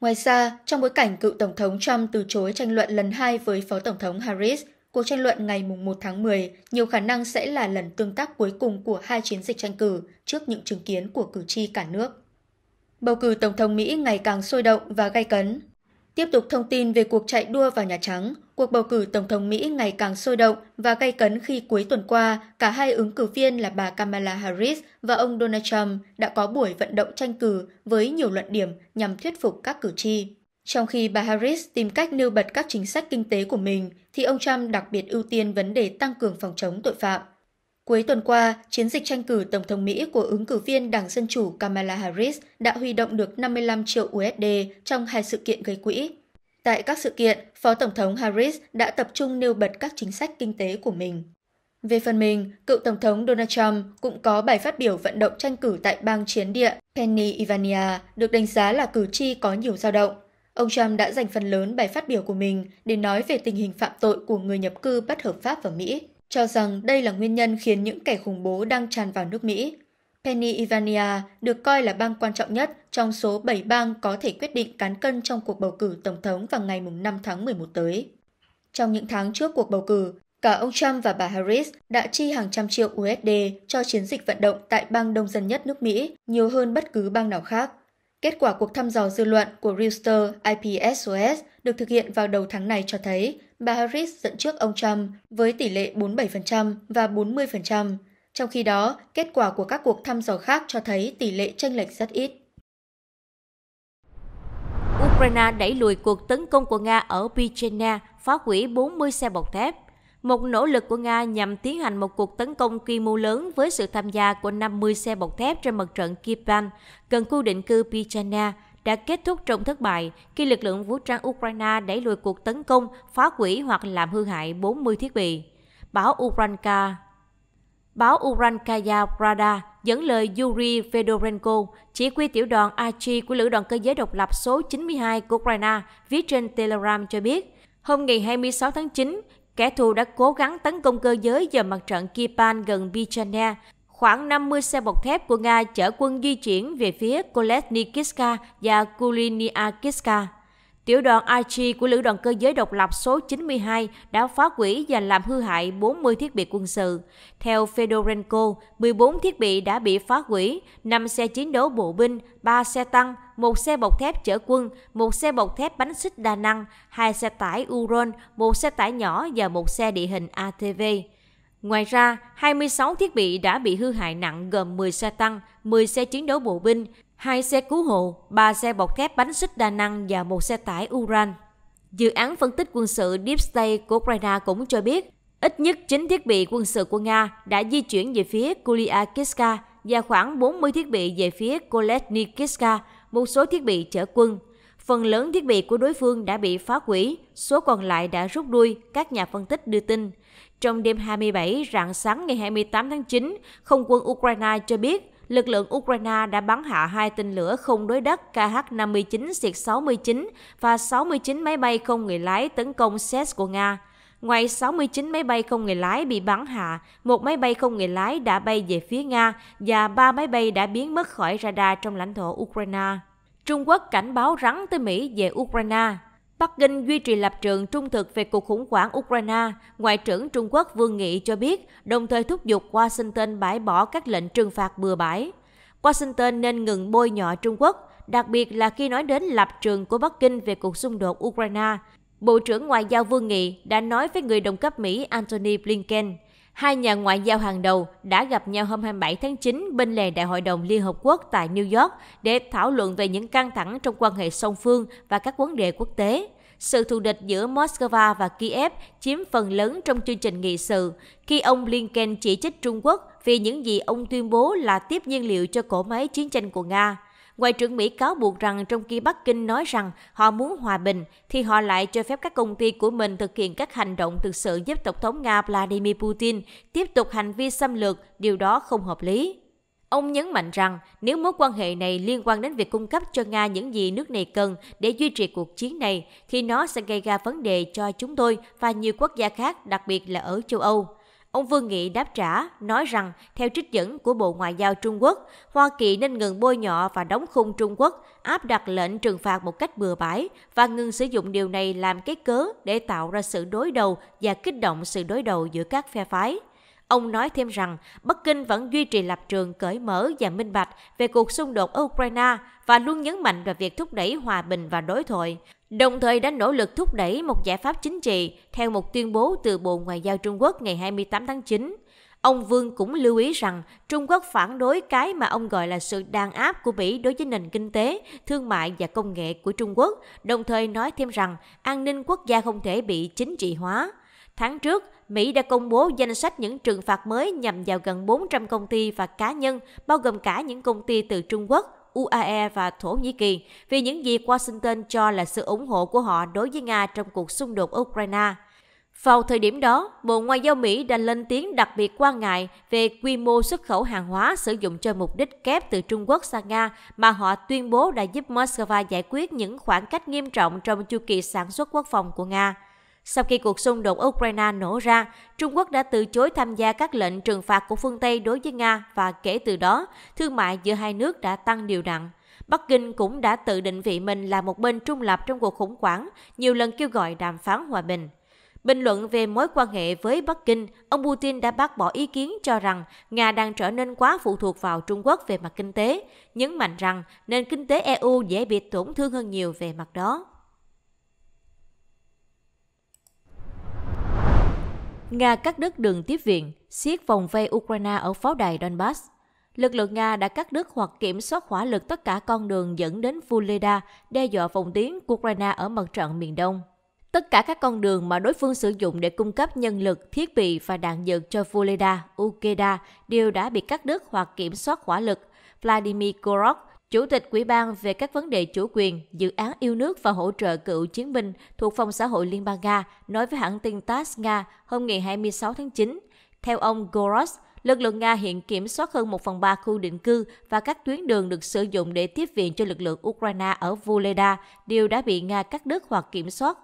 Ngoài ra, trong bối cảnh cựu Tổng thống Trump từ chối tranh luận lần hai với Phó Tổng thống Harris Cuộc tranh luận ngày 1 tháng 10 nhiều khả năng sẽ là lần tương tác cuối cùng của hai chiến dịch tranh cử trước những chứng kiến của cử tri cả nước. Bầu cử Tổng thống Mỹ ngày càng sôi động và gay cấn. Tiếp tục thông tin về cuộc chạy đua vào Nhà Trắng, cuộc bầu cử Tổng thống Mỹ ngày càng sôi động và gay cấn khi cuối tuần qua, cả hai ứng cử viên là bà Kamala Harris và ông Donald Trump đã có buổi vận động tranh cử với nhiều luận điểm nhằm thuyết phục các cử tri. Trong khi bà Harris tìm cách nêu bật các chính sách kinh tế của mình, thì ông Trump đặc biệt ưu tiên vấn đề tăng cường phòng chống tội phạm. Cuối tuần qua, chiến dịch tranh cử Tổng thống Mỹ của ứng cử viên Đảng Dân Chủ Kamala Harris đã huy động được 55 triệu USD trong hai sự kiện gây quỹ. Tại các sự kiện, Phó Tổng thống Harris đã tập trung nêu bật các chính sách kinh tế của mình. Về phần mình, cựu Tổng thống Donald Trump cũng có bài phát biểu vận động tranh cử tại bang chiến địa Pennsylvania, được đánh giá là cử tri có nhiều dao động. Ông Trump đã dành phần lớn bài phát biểu của mình để nói về tình hình phạm tội của người nhập cư bất hợp pháp vào Mỹ, cho rằng đây là nguyên nhân khiến những kẻ khủng bố đang tràn vào nước Mỹ. Pennsylvania được coi là bang quan trọng nhất trong số 7 bang có thể quyết định cán cân trong cuộc bầu cử tổng thống vào ngày 5 tháng 11 tới. Trong những tháng trước cuộc bầu cử, cả ông Trump và bà Harris đã chi hàng trăm triệu USD cho chiến dịch vận động tại bang đông dân nhất nước Mỹ, nhiều hơn bất cứ bang nào khác – Kết quả cuộc thăm dò dư luận của Reuters IPSOS được thực hiện vào đầu tháng này cho thấy bà Harris dẫn trước ông Trump với tỷ lệ 47% và 40%. Trong khi đó, kết quả của các cuộc thăm dò khác cho thấy tỷ lệ tranh lệch rất ít. Ukraine đẩy lùi cuộc tấn công của Nga ở Virginia, phá hủy 40 xe bọc thép một nỗ lực của Nga nhằm tiến hành một cuộc tấn công quy mô lớn với sự tham gia của 50 xe bọc thép trên mặt trận Kipan gần khu định cư Pichana đã kết thúc trong thất bại khi lực lượng vũ trang Ukraine đẩy lùi cuộc tấn công, phá hủy hoặc làm hư hại 40 thiết bị. Báo Uranka Báo Urankaya Prada dẫn lời Yuri Fedorenko, chỉ huy tiểu đoàn Archie của Lữ đoàn Cơ giới độc lập số 92 của Ukraine, viết trên Telegram cho biết, hôm ngày 26 tháng 9, Kẻ thù đã cố gắng tấn công cơ giới vào mặt trận Kipan gần Bichania. Khoảng 50 xe bọc thép của Nga chở quân di chuyển về phía Kolesnikivska và Kuliniakiska. Tiểu đoàn Archie của Lữ đoàn Cơ giới Độc lập số 92 đã phá hủy và làm hư hại 40 thiết bị quân sự. Theo Fedorenko, 14 thiết bị đã bị phá hủy, 5 xe chiến đấu bộ binh, 3 xe tăng, một xe bọc thép chở quân, một xe bọc thép bánh xích đa năng, hai xe tải Uron, một xe tải nhỏ và một xe địa hình ATV. Ngoài ra, 26 thiết bị đã bị hư hại nặng gồm 10 xe tăng, 10 xe chiến đấu bộ binh, hai xe cứu hộ, ba xe bọc thép bánh xích đa năng và một xe tải Uran. Dự án phân tích quân sự Deep State của Ukraine cũng cho biết, ít nhất 9 thiết bị quân sự của Nga đã di chuyển về phía Kuliakivka và khoảng 40 thiết bị về phía Kolesnikivka, một số thiết bị chở quân. Phần lớn thiết bị của đối phương đã bị phá hủy, số còn lại đã rút lui, các nhà phân tích đưa tin. Trong đêm 27 rạng sáng ngày 28 tháng 9, không quân Ukraine cho biết lực lượng Ukraine đã bắn hạ hai tên lửa không đối đất KH-59 Siệt 69 và 69 máy bay không người lái tấn công SES của Nga. Ngoài 69 máy bay không người lái bị bắn hạ, một máy bay không người lái đã bay về phía Nga và ba máy bay đã biến mất khỏi radar trong lãnh thổ Ukraine. Trung Quốc cảnh báo rắn tới Mỹ về Ukraine. Bắc Kinh duy trì lập trường trung thực về cuộc khủng hoảng Ukraine, Ngoại trưởng Trung Quốc Vương Nghị cho biết, đồng thời thúc giục Washington bãi bỏ các lệnh trừng phạt bừa bãi. Washington nên ngừng bôi nhọ Trung Quốc, đặc biệt là khi nói đến lập trường của Bắc Kinh về cuộc xung đột Ukraine, Bộ trưởng Ngoại giao Vương Nghị đã nói với người đồng cấp Mỹ Antony Blinken. Hai nhà ngoại giao hàng đầu đã gặp nhau hôm 27 tháng 9 bên lề Đại hội đồng Liên Hợp Quốc tại New York để thảo luận về những căng thẳng trong quan hệ song phương và các vấn đề quốc tế sự thù địch giữa Moscow và Kiev chiếm phần lớn trong chương trình nghị sự, khi ông Blinken chỉ trích Trung Quốc vì những gì ông tuyên bố là tiếp nhiên liệu cho cổ máy chiến tranh của Nga. Ngoại trưởng Mỹ cáo buộc rằng trong khi Bắc Kinh nói rằng họ muốn hòa bình, thì họ lại cho phép các công ty của mình thực hiện các hành động thực sự giúp Tổng thống Nga Vladimir Putin tiếp tục hành vi xâm lược, điều đó không hợp lý. Ông nhấn mạnh rằng nếu mối quan hệ này liên quan đến việc cung cấp cho Nga những gì nước này cần để duy trì cuộc chiến này, thì nó sẽ gây ra vấn đề cho chúng tôi và nhiều quốc gia khác, đặc biệt là ở châu Âu. Ông Vương Nghị đáp trả, nói rằng theo trích dẫn của Bộ Ngoại giao Trung Quốc, Hoa Kỳ nên ngừng bôi nhọ và đóng khung Trung Quốc, áp đặt lệnh trừng phạt một cách bừa bãi và ngừng sử dụng điều này làm cái cớ để tạo ra sự đối đầu và kích động sự đối đầu giữa các phe phái. Ông nói thêm rằng Bắc Kinh vẫn duy trì lập trường cởi mở và minh bạch về cuộc xung đột Ukraine và luôn nhấn mạnh vào việc thúc đẩy hòa bình và đối thoại, đồng thời đã nỗ lực thúc đẩy một giải pháp chính trị theo một tuyên bố từ Bộ Ngoại giao Trung Quốc ngày 28 tháng 9. Ông Vương cũng lưu ý rằng Trung Quốc phản đối cái mà ông gọi là sự đàn áp của Mỹ đối với nền kinh tế, thương mại và công nghệ của Trung Quốc, đồng thời nói thêm rằng an ninh quốc gia không thể bị chính trị hóa. Tháng trước, Mỹ đã công bố danh sách những trừng phạt mới nhằm vào gần 400 công ty và cá nhân, bao gồm cả những công ty từ Trung Quốc, UAE và Thổ Nhĩ Kỳ vì những gì Washington cho là sự ủng hộ của họ đối với Nga trong cuộc xung đột Ukraine. Vào thời điểm đó, Bộ Ngoại giao Mỹ đã lên tiếng đặc biệt quan ngại về quy mô xuất khẩu hàng hóa sử dụng cho mục đích kép từ Trung Quốc sang Nga mà họ tuyên bố đã giúp Moscow giải quyết những khoảng cách nghiêm trọng trong chu kỳ sản xuất quốc phòng của Nga. Sau khi cuộc xung đột Ukraine nổ ra, Trung Quốc đã từ chối tham gia các lệnh trừng phạt của phương Tây đối với Nga và kể từ đó, thương mại giữa hai nước đã tăng điều đặn. Bắc Kinh cũng đã tự định vị mình là một bên trung lập trong cuộc khủng hoảng, nhiều lần kêu gọi đàm phán hòa bình. Bình luận về mối quan hệ với Bắc Kinh, ông Putin đã bác bỏ ý kiến cho rằng Nga đang trở nên quá phụ thuộc vào Trung Quốc về mặt kinh tế, nhấn mạnh rằng nền kinh tế EU dễ bị tổn thương hơn nhiều về mặt đó. Nga cắt đứt đường tiếp viện, siết vòng vây Ukraine ở pháo đài Donbass. Lực lượng Nga đã cắt đứt hoặc kiểm soát hỏa lực tất cả con đường dẫn đến Vuleda, đe dọa phòng tiến của Ukraine ở mặt trận miền Đông. Tất cả các con đường mà đối phương sử dụng để cung cấp nhân lực, thiết bị và đạn dược cho Voleda, Ukeda đều đã bị cắt đứt hoặc kiểm soát hỏa lực. Vladimir Korok, Chủ tịch Ủy ban về các vấn đề chủ quyền, dự án yêu nước và hỗ trợ cựu chiến binh thuộc Phòng xã hội Liên bang Nga nói với hãng tin TASS Nga hôm ngày 26 tháng 9. Theo ông Goros, lực lượng Nga hiện kiểm soát hơn 1 phần 3 khu định cư và các tuyến đường được sử dụng để tiếp viện cho lực lượng Ukraine ở Vuleda đều đã bị Nga cắt đứt hoặc kiểm soát.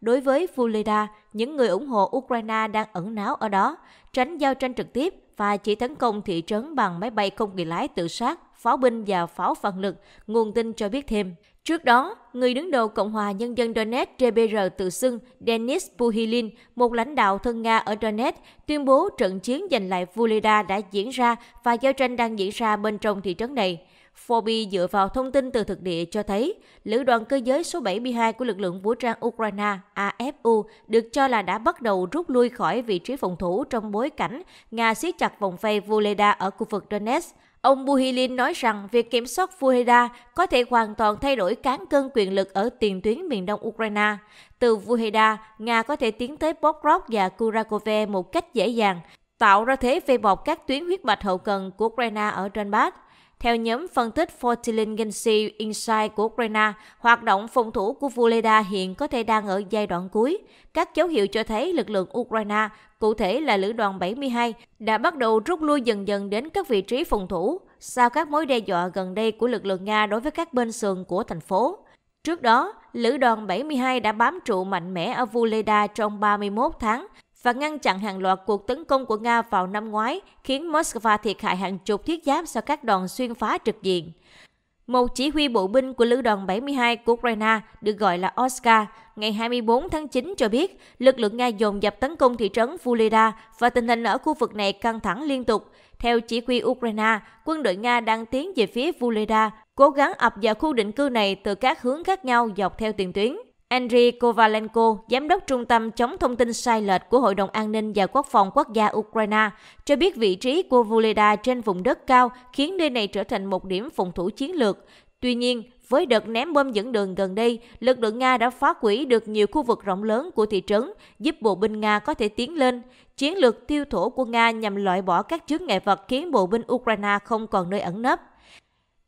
Đối với Vuleda, những người ủng hộ Ukraine đang ẩn náu ở đó, tránh giao tranh trực tiếp và chỉ tấn công thị trấn bằng máy bay không người lái tự sát pháo binh và pháo phản lực, nguồn tin cho biết thêm. Trước đó, người đứng đầu Cộng hòa Nhân dân Donetsk (DPR) tự xưng Denis Puhilin, một lãnh đạo thân Nga ở Donetsk, tuyên bố trận chiến giành lại Vuleda đã diễn ra và giao tranh đang diễn ra bên trong thị trấn này. Fobi dựa vào thông tin từ thực địa cho thấy, lữ đoàn cơ giới số 72 của lực lượng vũ trang Ukraine AFU được cho là đã bắt đầu rút lui khỏi vị trí phòng thủ trong bối cảnh Nga siết chặt vòng vây Voleda ở khu vực Donetsk. Ông Buhilin nói rằng việc kiểm soát Vuheda có thể hoàn toàn thay đổi cán cân quyền lực ở tiền tuyến miền đông Ukraine. Từ Vuheda, Nga có thể tiến tới Bokrov và Kurakove một cách dễ dàng, tạo ra thế vây bọc các tuyến huyết mạch hậu cần của Ukraine ở Donbass. Theo nhóm phân tích Fortiligency Insight của Ukraine, hoạt động phòng thủ của Vuleda hiện có thể đang ở giai đoạn cuối. Các dấu hiệu cho thấy lực lượng Ukraine, cụ thể là lữ đoàn 72, đã bắt đầu rút lui dần dần đến các vị trí phòng thủ sau các mối đe dọa gần đây của lực lượng Nga đối với các bên sườn của thành phố. Trước đó, lữ đoàn 72 đã bám trụ mạnh mẽ ở Vuleda trong 31 tháng, và ngăn chặn hàng loạt cuộc tấn công của Nga vào năm ngoái, khiến Moscow thiệt hại hàng chục thiết giáp do các đòn xuyên phá trực diện. Một chỉ huy bộ binh của lữ đoàn 72 của Ukraine được gọi là Oscar ngày 24 tháng 9 cho biết lực lượng Nga dồn dập tấn công thị trấn Fuleda và tình hình ở khu vực này căng thẳng liên tục. Theo chỉ huy Ukraine, quân đội Nga đang tiến về phía Fuleda, cố gắng ập vào khu định cư này từ các hướng khác nhau dọc theo tiền tuyến. Andriy Kovalenko, giám đốc trung tâm chống thông tin sai lệch của Hội đồng An ninh và Quốc phòng quốc gia Ukraine, cho biết vị trí của Vuleda trên vùng đất cao khiến nơi này trở thành một điểm phòng thủ chiến lược. Tuy nhiên, với đợt ném bom dẫn đường gần đây, lực lượng Nga đã phá hủy được nhiều khu vực rộng lớn của thị trấn, giúp bộ binh Nga có thể tiến lên. Chiến lược tiêu thổ của Nga nhằm loại bỏ các chướng ngại vật khiến bộ binh Ukraine không còn nơi ẩn nấp.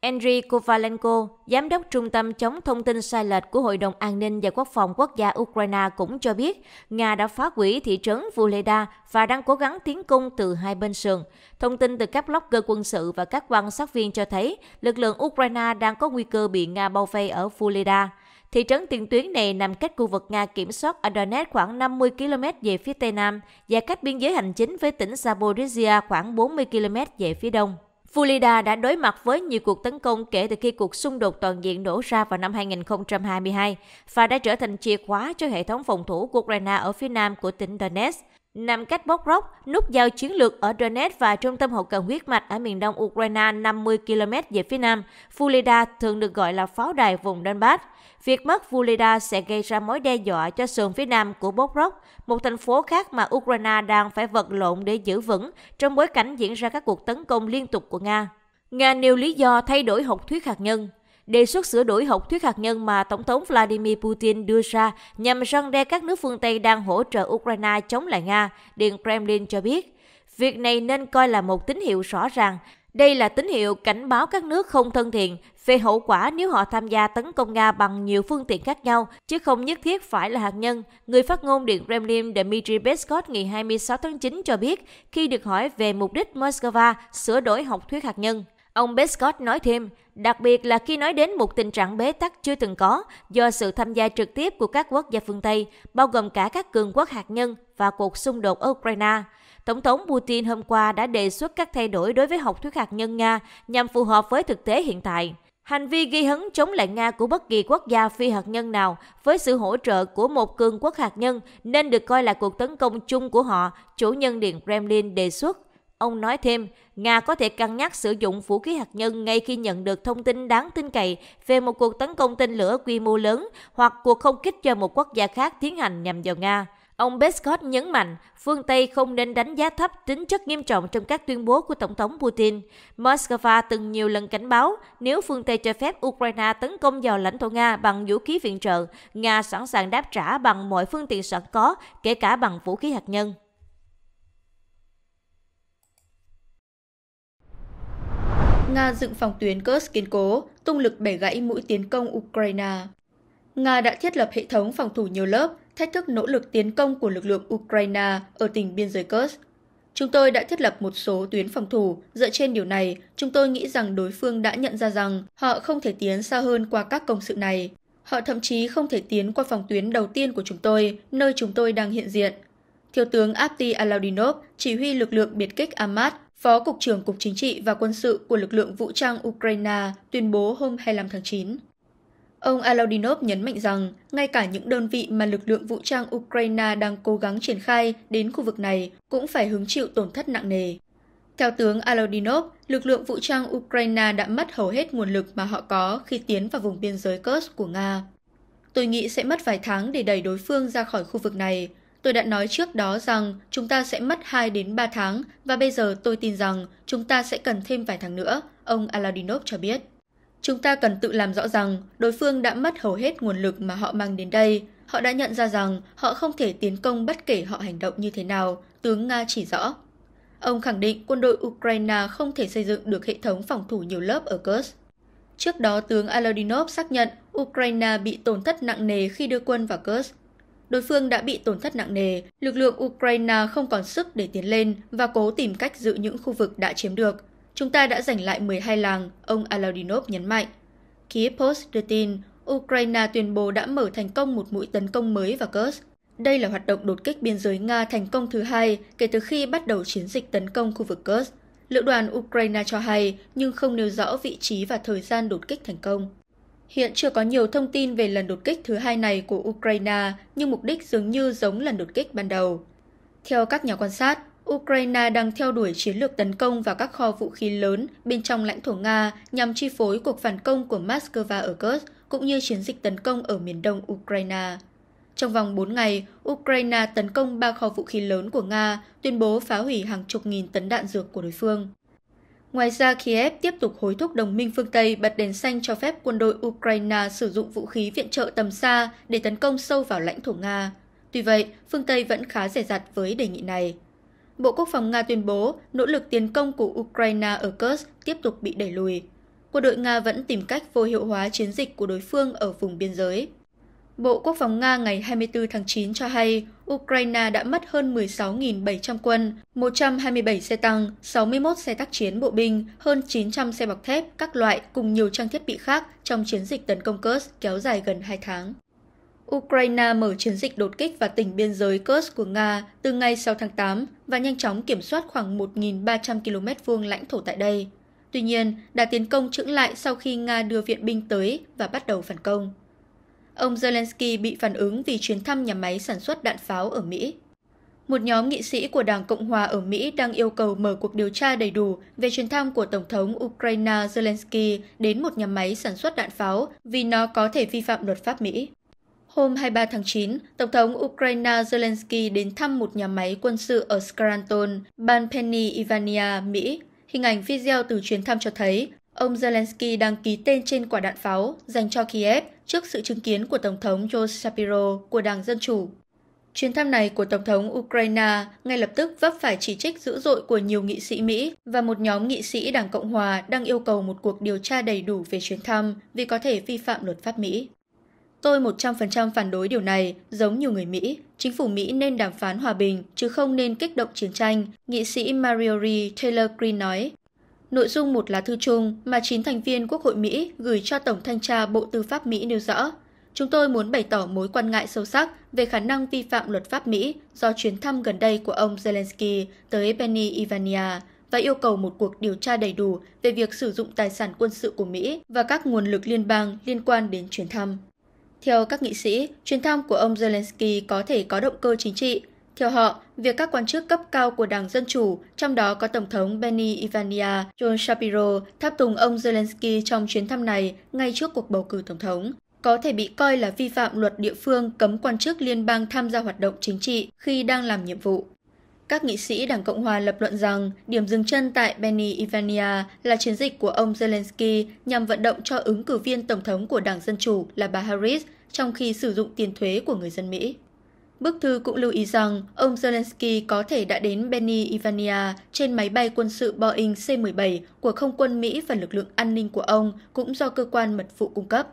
Andriy Kovalenko, giám đốc Trung tâm chống thông tin sai lệch của Hội đồng An ninh và Quốc phòng quốc gia Ukraine cũng cho biết Nga đã phá hủy thị trấn Vuleda và đang cố gắng tiến công từ hai bên sườn. Thông tin từ các blogger quân sự và các quan sát viên cho thấy lực lượng Ukraine đang có nguy cơ bị Nga bao vây ở Vuleda. Thị trấn tiền tuyến này nằm cách khu vực Nga kiểm soát ở Donetsk khoảng 50 km về phía tây nam và cách biên giới hành chính với tỉnh Zaporizhia khoảng 40 km về phía đông. Florida đã đối mặt với nhiều cuộc tấn công kể từ khi cuộc xung đột toàn diện nổ ra vào năm 2022 và đã trở thành chìa khóa cho hệ thống phòng thủ của Ukraine ở phía nam của tỉnh Donetsk. Nằm cách Bốc Rốc, nút giao chiến lược ở Donetsk và trung tâm hậu cần huyết mạch ở miền đông Ukraine 50 km về phía nam, Florida thường được gọi là pháo đài vùng Donbass việc mất Vuleda sẽ gây ra mối đe dọa cho sườn phía nam của Bobrov, một thành phố khác mà Ukraine đang phải vật lộn để giữ vững trong bối cảnh diễn ra các cuộc tấn công liên tục của Nga. Nga nêu lý do thay đổi học thuyết hạt nhân. Đề xuất sửa đổi học thuyết hạt nhân mà Tổng thống Vladimir Putin đưa ra nhằm răn đe các nước phương Tây đang hỗ trợ Ukraine chống lại Nga, Điện Kremlin cho biết. Việc này nên coi là một tín hiệu rõ ràng. Đây là tín hiệu cảnh báo các nước không thân thiện về hậu quả nếu họ tham gia tấn công Nga bằng nhiều phương tiện khác nhau, chứ không nhất thiết phải là hạt nhân. Người phát ngôn Điện Kremlin Dmitry Peskov ngày 26 tháng 9 cho biết khi được hỏi về mục đích Moscow sửa đổi học thuyết hạt nhân. Ông Peskov nói thêm, đặc biệt là khi nói đến một tình trạng bế tắc chưa từng có do sự tham gia trực tiếp của các quốc gia phương Tây, bao gồm cả các cường quốc hạt nhân và cuộc xung đột ở Ukraine. Tổng thống Putin hôm qua đã đề xuất các thay đổi đối với học thuyết hạt nhân Nga nhằm phù hợp với thực tế hiện tại. Hành vi ghi hấn chống lại Nga của bất kỳ quốc gia phi hạt nhân nào với sự hỗ trợ của một cường quốc hạt nhân nên được coi là cuộc tấn công chung của họ, chủ nhân Điện Kremlin đề xuất. Ông nói thêm, Nga có thể cân nhắc sử dụng vũ khí hạt nhân ngay khi nhận được thông tin đáng tin cậy về một cuộc tấn công tên lửa quy mô lớn hoặc cuộc không kích cho một quốc gia khác tiến hành nhằm vào Nga. Ông Peskov nhấn mạnh phương Tây không nên đánh giá thấp tính chất nghiêm trọng trong các tuyên bố của Tổng thống Putin. Moscow từng nhiều lần cảnh báo nếu phương Tây cho phép Ukraine tấn công vào lãnh thổ Nga bằng vũ khí viện trợ, Nga sẵn sàng đáp trả bằng mọi phương tiện sẵn có, kể cả bằng vũ khí hạt nhân. Nga dựng phòng tuyến Kursk kiên cố, tung lực bẻ gãy mũi tiến công Ukraine. Nga đã thiết lập hệ thống phòng thủ nhiều lớp thách thức nỗ lực tiến công của lực lượng Ukraine ở tỉnh biên giới Kursk. Chúng tôi đã thiết lập một số tuyến phòng thủ. Dựa trên điều này, chúng tôi nghĩ rằng đối phương đã nhận ra rằng họ không thể tiến xa hơn qua các công sự này. Họ thậm chí không thể tiến qua phòng tuyến đầu tiên của chúng tôi, nơi chúng tôi đang hiện diện. Thiếu tướng Apti Alaudinov, chỉ huy lực lượng biệt kích Amat, Phó Cục trưởng Cục Chính trị và Quân sự của lực lượng vũ trang Ukraine tuyên bố hôm 25 tháng 9. Ông Aladinov nhấn mạnh rằng, ngay cả những đơn vị mà lực lượng vũ trang Ukraine đang cố gắng triển khai đến khu vực này cũng phải hứng chịu tổn thất nặng nề. Theo tướng Aladinov, lực lượng vũ trang Ukraine đã mất hầu hết nguồn lực mà họ có khi tiến vào vùng biên giới Kursk của Nga. Tôi nghĩ sẽ mất vài tháng để đẩy đối phương ra khỏi khu vực này. Tôi đã nói trước đó rằng chúng ta sẽ mất 2 đến 3 tháng và bây giờ tôi tin rằng chúng ta sẽ cần thêm vài tháng nữa, ông Aladinov cho biết. Chúng ta cần tự làm rõ rằng đối phương đã mất hầu hết nguồn lực mà họ mang đến đây. Họ đã nhận ra rằng họ không thể tiến công bất kể họ hành động như thế nào, tướng Nga chỉ rõ. Ông khẳng định quân đội Ukraine không thể xây dựng được hệ thống phòng thủ nhiều lớp ở Kursk. Trước đó, tướng Aladinov xác nhận Ukraine bị tổn thất nặng nề khi đưa quân vào Kursk. Đối phương đã bị tổn thất nặng nề, lực lượng Ukraine không còn sức để tiến lên và cố tìm cách giữ những khu vực đã chiếm được. Chúng ta đã giành lại 12 làng, ông Aladinov nhấn mạnh. Kiev Post đưa tin, Ukraine tuyên bố đã mở thành công một mũi tấn công mới vào Kursk. Đây là hoạt động đột kích biên giới Nga thành công thứ hai kể từ khi bắt đầu chiến dịch tấn công khu vực Kursk. Lữ đoàn Ukraine cho hay nhưng không nêu rõ vị trí và thời gian đột kích thành công. Hiện chưa có nhiều thông tin về lần đột kích thứ hai này của Ukraine, nhưng mục đích dường như giống lần đột kích ban đầu. Theo các nhà quan sát, Ukraine đang theo đuổi chiến lược tấn công vào các kho vũ khí lớn bên trong lãnh thổ Nga nhằm chi phối cuộc phản công của Moscow ở Kursk cũng như chiến dịch tấn công ở miền đông Ukraine. Trong vòng 4 ngày, Ukraine tấn công 3 kho vũ khí lớn của Nga, tuyên bố phá hủy hàng chục nghìn tấn đạn dược của đối phương. Ngoài ra, Kiev tiếp tục hối thúc đồng minh phương Tây bật đèn xanh cho phép quân đội Ukraine sử dụng vũ khí viện trợ tầm xa để tấn công sâu vào lãnh thổ Nga. Tuy vậy, phương Tây vẫn khá rẻ rặt với đề nghị này. Bộ Quốc phòng Nga tuyên bố nỗ lực tiến công của Ukraine ở Kursk tiếp tục bị đẩy lùi. Quân đội Nga vẫn tìm cách vô hiệu hóa chiến dịch của đối phương ở vùng biên giới. Bộ Quốc phòng Nga ngày 24 tháng 9 cho hay Ukraine đã mất hơn 16.700 quân, 127 xe tăng, 61 xe tác chiến bộ binh, hơn 900 xe bọc thép các loại cùng nhiều trang thiết bị khác trong chiến dịch tấn công Kursk kéo dài gần 2 tháng. Ukraine mở chiến dịch đột kích vào tỉnh biên giới Kursk của Nga từ ngày 6 tháng 8 và nhanh chóng kiểm soát khoảng 1.300 km vuông lãnh thổ tại đây. Tuy nhiên, đã tiến công chững lại sau khi Nga đưa viện binh tới và bắt đầu phản công. Ông Zelensky bị phản ứng vì chuyến thăm nhà máy sản xuất đạn pháo ở Mỹ. Một nhóm nghị sĩ của Đảng Cộng hòa ở Mỹ đang yêu cầu mở cuộc điều tra đầy đủ về chuyến thăm của Tổng thống Ukraine Zelensky đến một nhà máy sản xuất đạn pháo vì nó có thể vi phạm luật pháp Mỹ. Hôm 23 tháng 9, Tổng thống Ukraine Zelensky đến thăm một nhà máy quân sự ở Scranton, bang Pennsylvania, Mỹ. Hình ảnh video từ chuyến thăm cho thấy ông Zelensky đang ký tên trên quả đạn pháo dành cho Kiev trước sự chứng kiến của Tổng thống Joe Shapiro của Đảng Dân Chủ. Chuyến thăm này của Tổng thống Ukraine ngay lập tức vấp phải chỉ trích dữ dội của nhiều nghị sĩ Mỹ và một nhóm nghị sĩ Đảng Cộng Hòa đang yêu cầu một cuộc điều tra đầy đủ về chuyến thăm vì có thể vi phạm luật pháp Mỹ. Tôi 100% phản đối điều này, giống nhiều người Mỹ. Chính phủ Mỹ nên đàm phán hòa bình, chứ không nên kích động chiến tranh, nghị sĩ Marjorie Taylor Greene nói. Nội dung một lá thư chung mà chín thành viên Quốc hội Mỹ gửi cho Tổng thanh tra Bộ Tư pháp Mỹ nêu rõ, chúng tôi muốn bày tỏ mối quan ngại sâu sắc về khả năng vi phạm luật pháp Mỹ do chuyến thăm gần đây của ông Zelensky tới Pennsylvania và yêu cầu một cuộc điều tra đầy đủ về việc sử dụng tài sản quân sự của Mỹ và các nguồn lực liên bang liên quan đến chuyến thăm. Theo các nghị sĩ, chuyến thăm của ông Zelensky có thể có động cơ chính trị. Theo họ, việc các quan chức cấp cao của Đảng Dân Chủ, trong đó có Tổng thống Benny Ivania, John Shapiro, tháp tùng ông Zelensky trong chuyến thăm này ngay trước cuộc bầu cử Tổng thống, có thể bị coi là vi phạm luật địa phương cấm quan chức liên bang tham gia hoạt động chính trị khi đang làm nhiệm vụ các nghị sĩ Đảng Cộng Hòa lập luận rằng điểm dừng chân tại Penny Ivania là chiến dịch của ông Zelensky nhằm vận động cho ứng cử viên Tổng thống của Đảng Dân Chủ là bà Harris trong khi sử dụng tiền thuế của người dân Mỹ. Bức thư cũng lưu ý rằng ông Zelensky có thể đã đến Benny Ivania trên máy bay quân sự Boeing C-17 của không quân Mỹ và lực lượng an ninh của ông cũng do cơ quan mật vụ cung cấp.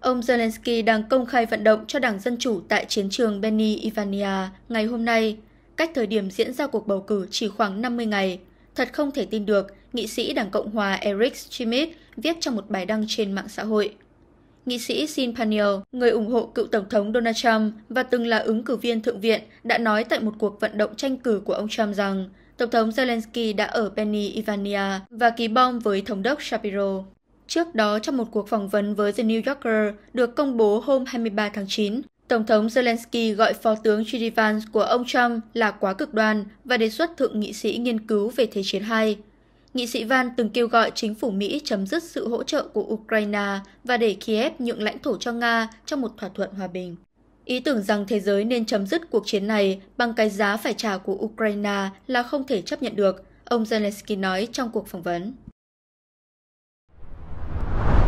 Ông Zelensky đang công khai vận động cho Đảng Dân Chủ tại chiến trường Benny Ivania ngày hôm nay cách thời điểm diễn ra cuộc bầu cử chỉ khoảng 50 ngày. Thật không thể tin được, nghị sĩ Đảng Cộng hòa Eric Schmidt viết trong một bài đăng trên mạng xã hội. Nghị sĩ Sin Paniel, người ủng hộ cựu Tổng thống Donald Trump và từng là ứng cử viên Thượng viện, đã nói tại một cuộc vận động tranh cử của ông Trump rằng Tổng thống Zelensky đã ở Penny Ivania và ký bom với Thống đốc Shapiro. Trước đó, trong một cuộc phỏng vấn với The New Yorker được công bố hôm 23 tháng 9, Tổng thống Zelensky gọi phó tướng Judy của ông Trump là quá cực đoan và đề xuất thượng nghị sĩ nghiên cứu về Thế chiến II. Nghị sĩ Van từng kêu gọi chính phủ Mỹ chấm dứt sự hỗ trợ của Ukraine và để Kiev nhượng lãnh thổ cho Nga trong một thỏa thuận hòa bình. Ý tưởng rằng thế giới nên chấm dứt cuộc chiến này bằng cái giá phải trả của Ukraine là không thể chấp nhận được, ông Zelensky nói trong cuộc phỏng vấn.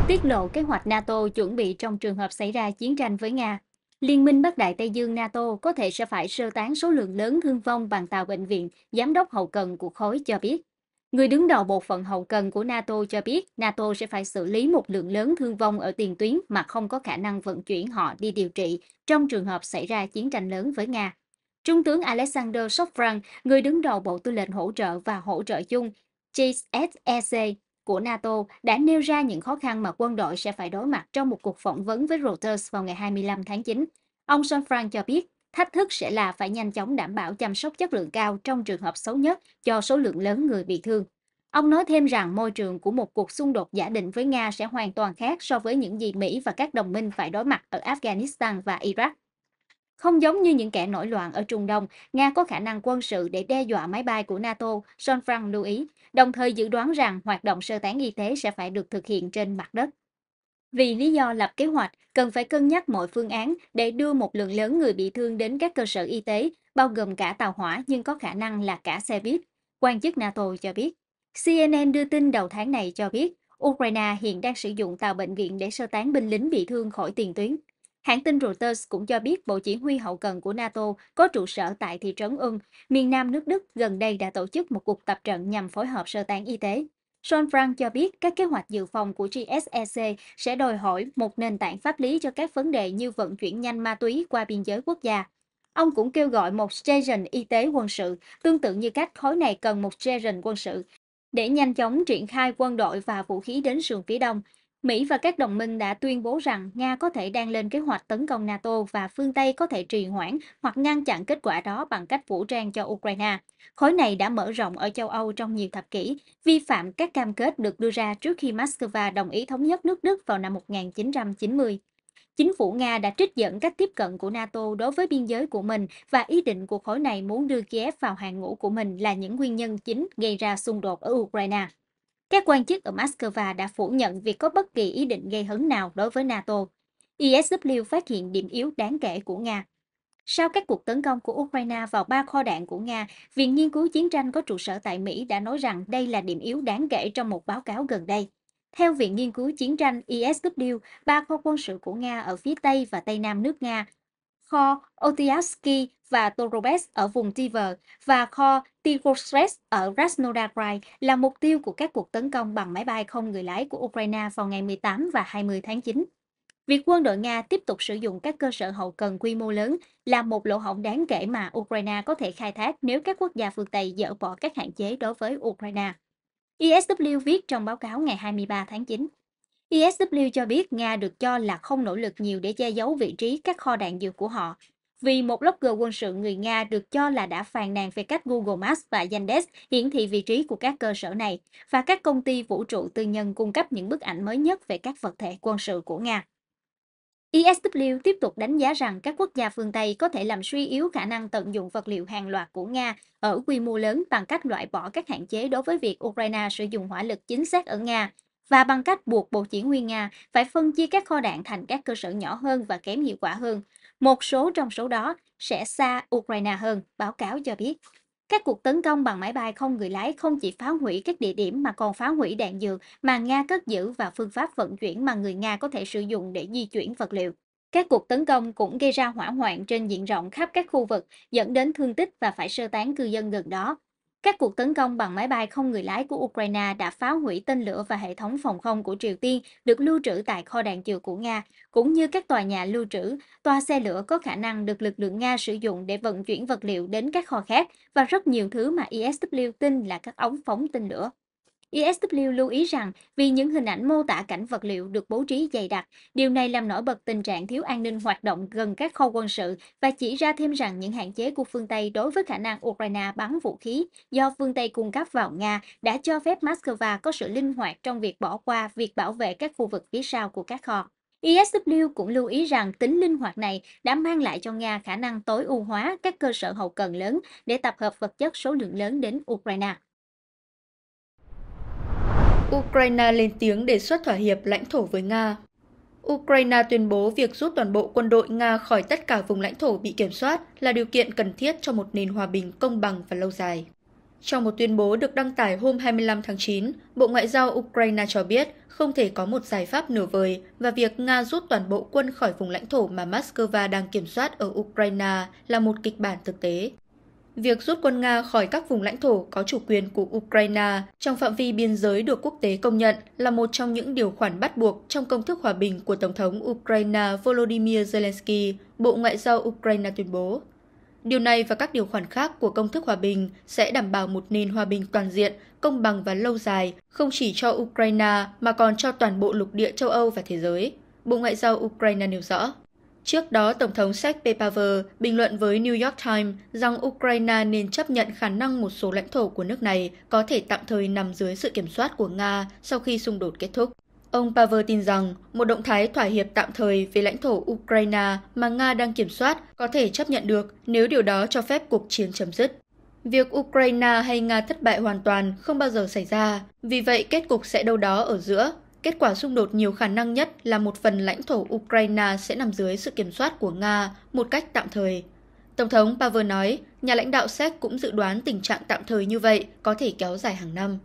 Tiết lộ kế hoạch NATO chuẩn bị trong trường hợp xảy ra chiến tranh với Nga Liên minh Bắc Đại Tây Dương NATO có thể sẽ phải sơ tán số lượng lớn thương vong bằng tàu bệnh viện, giám đốc hậu cần của khối cho biết. Người đứng đầu bộ phận hậu cần của NATO cho biết NATO sẽ phải xử lý một lượng lớn thương vong ở tiền tuyến mà không có khả năng vận chuyển họ đi điều trị trong trường hợp xảy ra chiến tranh lớn với Nga. Trung tướng Alexander Sofran, người đứng đầu Bộ Tư lệnh Hỗ trợ và Hỗ trợ chung, JSEC, của NATO đã nêu ra những khó khăn mà quân đội sẽ phải đối mặt trong một cuộc phỏng vấn với Reuters vào ngày 25 tháng 9. Ông Frank cho biết, thách thức sẽ là phải nhanh chóng đảm bảo chăm sóc chất lượng cao trong trường hợp xấu nhất cho số lượng lớn người bị thương. Ông nói thêm rằng môi trường của một cuộc xung đột giả định với Nga sẽ hoàn toàn khác so với những gì Mỹ và các đồng minh phải đối mặt ở Afghanistan và Iraq. Không giống như những kẻ nổi loạn ở Trung Đông, Nga có khả năng quân sự để đe dọa máy bay của NATO, John Frank lưu ý, đồng thời dự đoán rằng hoạt động sơ tán y tế sẽ phải được thực hiện trên mặt đất. Vì lý do lập kế hoạch, cần phải cân nhắc mọi phương án để đưa một lượng lớn người bị thương đến các cơ sở y tế, bao gồm cả tàu hỏa nhưng có khả năng là cả xe buýt, quan chức NATO cho biết. CNN đưa tin đầu tháng này cho biết, Ukraine hiện đang sử dụng tàu bệnh viện để sơ tán binh lính bị thương khỏi tiền tuyến. Hãng tin Reuters cũng cho biết Bộ Chỉ huy Hậu cần của NATO có trụ sở tại thị trấn Ung, miền nam nước Đức gần đây đã tổ chức một cuộc tập trận nhằm phối hợp sơ tán y tế. Sean Frank cho biết các kế hoạch dự phòng của GSEC sẽ đòi hỏi một nền tảng pháp lý cho các vấn đề như vận chuyển nhanh ma túy qua biên giới quốc gia. Ông cũng kêu gọi một station y tế quân sự, tương tự như cách khối này cần một station quân sự, để nhanh chóng triển khai quân đội và vũ khí đến sườn phía đông, Mỹ và các đồng minh đã tuyên bố rằng Nga có thể đang lên kế hoạch tấn công NATO và phương Tây có thể trì hoãn hoặc ngăn chặn kết quả đó bằng cách vũ trang cho Ukraine. Khối này đã mở rộng ở châu Âu trong nhiều thập kỷ, vi phạm các cam kết được đưa ra trước khi Moscow đồng ý thống nhất nước Đức vào năm 1990. Chính phủ Nga đã trích dẫn cách tiếp cận của NATO đối với biên giới của mình và ý định của khối này muốn đưa Kiev vào hàng ngũ của mình là những nguyên nhân chính gây ra xung đột ở Ukraine. Các quan chức ở Moscow đã phủ nhận việc có bất kỳ ý định gây hấn nào đối với NATO. ISW phát hiện điểm yếu đáng kể của Nga. Sau các cuộc tấn công của Ukraine vào ba kho đạn của Nga, Viện Nghiên cứu Chiến tranh có trụ sở tại Mỹ đã nói rằng đây là điểm yếu đáng kể trong một báo cáo gần đây. Theo Viện Nghiên cứu Chiến tranh ISW, ba kho quân sự của Nga ở phía Tây và Tây Nam nước Nga kho Otiaski và Torobes ở vùng Tiver và kho Tigosres ở Krasnodar là mục tiêu của các cuộc tấn công bằng máy bay không người lái của Ukraine vào ngày 18 và 20 tháng 9. Việc quân đội Nga tiếp tục sử dụng các cơ sở hậu cần quy mô lớn là một lỗ hổng đáng kể mà Ukraine có thể khai thác nếu các quốc gia phương Tây dỡ bỏ các hạn chế đối với Ukraine. ISW viết trong báo cáo ngày 23 tháng 9, ISW e cho biết Nga được cho là không nỗ lực nhiều để che giấu vị trí các kho đạn dược của họ, vì một blogger quân sự người Nga được cho là đã phàn nàn về cách Google Maps và Yandex hiển thị vị trí của các cơ sở này và các công ty vũ trụ tư nhân cung cấp những bức ảnh mới nhất về các vật thể quân sự của Nga. ISW e tiếp tục đánh giá rằng các quốc gia phương Tây có thể làm suy yếu khả năng tận dụng vật liệu hàng loạt của Nga ở quy mô lớn bằng cách loại bỏ các hạn chế đối với việc Ukraine sử dụng hỏa lực chính xác ở Nga và bằng cách buộc Bộ Chỉ huy Nga phải phân chia các kho đạn thành các cơ sở nhỏ hơn và kém hiệu quả hơn. Một số trong số đó sẽ xa Ukraine hơn, báo cáo cho biết. Các cuộc tấn công bằng máy bay không người lái không chỉ phá hủy các địa điểm mà còn phá hủy đạn dược mà Nga cất giữ và phương pháp vận chuyển mà người Nga có thể sử dụng để di chuyển vật liệu. Các cuộc tấn công cũng gây ra hỏa hoạn trên diện rộng khắp các khu vực, dẫn đến thương tích và phải sơ tán cư dân gần đó. Các cuộc tấn công bằng máy bay không người lái của Ukraine đã phá hủy tên lửa và hệ thống phòng không của Triều Tiên được lưu trữ tại kho đạn dược của Nga, cũng như các tòa nhà lưu trữ, toa xe lửa có khả năng được lực lượng Nga sử dụng để vận chuyển vật liệu đến các kho khác và rất nhiều thứ mà ISW tin là các ống phóng tên lửa. ISW e lưu ý rằng vì những hình ảnh mô tả cảnh vật liệu được bố trí dày đặc, điều này làm nổi bật tình trạng thiếu an ninh hoạt động gần các kho quân sự và chỉ ra thêm rằng những hạn chế của phương Tây đối với khả năng Ukraine bắn vũ khí do phương Tây cung cấp vào Nga đã cho phép Moscow có sự linh hoạt trong việc bỏ qua việc bảo vệ các khu vực phía sau của các kho. ISW e cũng lưu ý rằng tính linh hoạt này đã mang lại cho Nga khả năng tối ưu hóa các cơ sở hậu cần lớn để tập hợp vật chất số lượng lớn đến Ukraine. Ukraine lên tiếng đề xuất thỏa hiệp lãnh thổ với Nga. Ukraine tuyên bố việc rút toàn bộ quân đội Nga khỏi tất cả vùng lãnh thổ bị kiểm soát là điều kiện cần thiết cho một nền hòa bình công bằng và lâu dài. Trong một tuyên bố được đăng tải hôm 25 tháng 9, Bộ Ngoại giao Ukraine cho biết không thể có một giải pháp nửa vời và việc Nga rút toàn bộ quân khỏi vùng lãnh thổ mà Moscow đang kiểm soát ở Ukraine là một kịch bản thực tế việc rút quân Nga khỏi các vùng lãnh thổ có chủ quyền của Ukraine trong phạm vi biên giới được quốc tế công nhận là một trong những điều khoản bắt buộc trong công thức hòa bình của Tổng thống Ukraine Volodymyr Zelensky, Bộ Ngoại giao Ukraine tuyên bố. Điều này và các điều khoản khác của công thức hòa bình sẽ đảm bảo một nền hòa bình toàn diện, công bằng và lâu dài, không chỉ cho Ukraine mà còn cho toàn bộ lục địa châu Âu và thế giới. Bộ Ngoại giao Ukraine nêu rõ. Trước đó, Tổng thống Séc Pepaver bình luận với New York Times rằng Ukraine nên chấp nhận khả năng một số lãnh thổ của nước này có thể tạm thời nằm dưới sự kiểm soát của Nga sau khi xung đột kết thúc. Ông Paver tin rằng một động thái thỏa hiệp tạm thời về lãnh thổ Ukraine mà Nga đang kiểm soát có thể chấp nhận được nếu điều đó cho phép cuộc chiến chấm dứt. Việc Ukraine hay Nga thất bại hoàn toàn không bao giờ xảy ra, vì vậy kết cục sẽ đâu đó ở giữa, Kết quả xung đột nhiều khả năng nhất là một phần lãnh thổ Ukraine sẽ nằm dưới sự kiểm soát của Nga một cách tạm thời. Tổng thống Pavel nói, nhà lãnh đạo Séc cũng dự đoán tình trạng tạm thời như vậy có thể kéo dài hàng năm.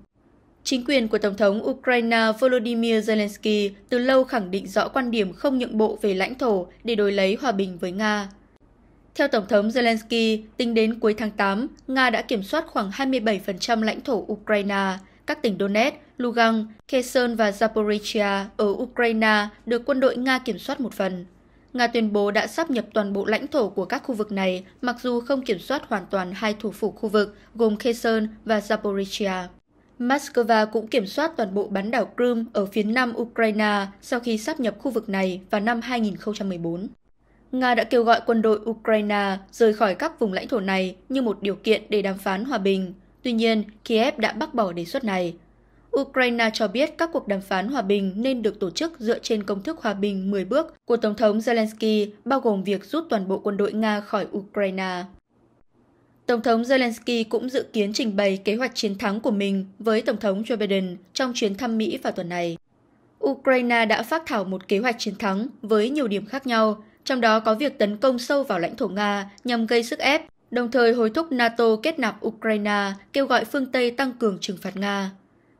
Chính quyền của Tổng thống Ukraine Volodymyr Zelensky từ lâu khẳng định rõ quan điểm không nhượng bộ về lãnh thổ để đối lấy hòa bình với Nga. Theo Tổng thống Zelensky, tính đến cuối tháng 8, Nga đã kiểm soát khoảng 27% lãnh thổ Ukraine, các tỉnh Donetsk, Lugan, Kherson và Zaporizhia ở Ukraine được quân đội Nga kiểm soát một phần. Nga tuyên bố đã sắp nhập toàn bộ lãnh thổ của các khu vực này, mặc dù không kiểm soát hoàn toàn hai thủ phủ khu vực gồm Kherson và Zaporizhia. Moscow cũng kiểm soát toàn bộ bán đảo Crimea ở phía nam Ukraine sau khi sắp nhập khu vực này vào năm 2014. Nga đã kêu gọi quân đội Ukraine rời khỏi các vùng lãnh thổ này như một điều kiện để đàm phán hòa bình. Tuy nhiên, Kiev đã bác bỏ đề xuất này. Ukraine cho biết các cuộc đàm phán hòa bình nên được tổ chức dựa trên công thức hòa bình 10 bước của Tổng thống Zelensky, bao gồm việc rút toàn bộ quân đội Nga khỏi Ukraine. Tổng thống Zelensky cũng dự kiến trình bày kế hoạch chiến thắng của mình với Tổng thống Joe Biden trong chuyến thăm Mỹ vào tuần này. Ukraine đã phát thảo một kế hoạch chiến thắng với nhiều điểm khác nhau, trong đó có việc tấn công sâu vào lãnh thổ Nga nhằm gây sức ép, đồng thời hối thúc NATO kết nạp Ukraine, kêu gọi phương Tây tăng cường trừng phạt Nga.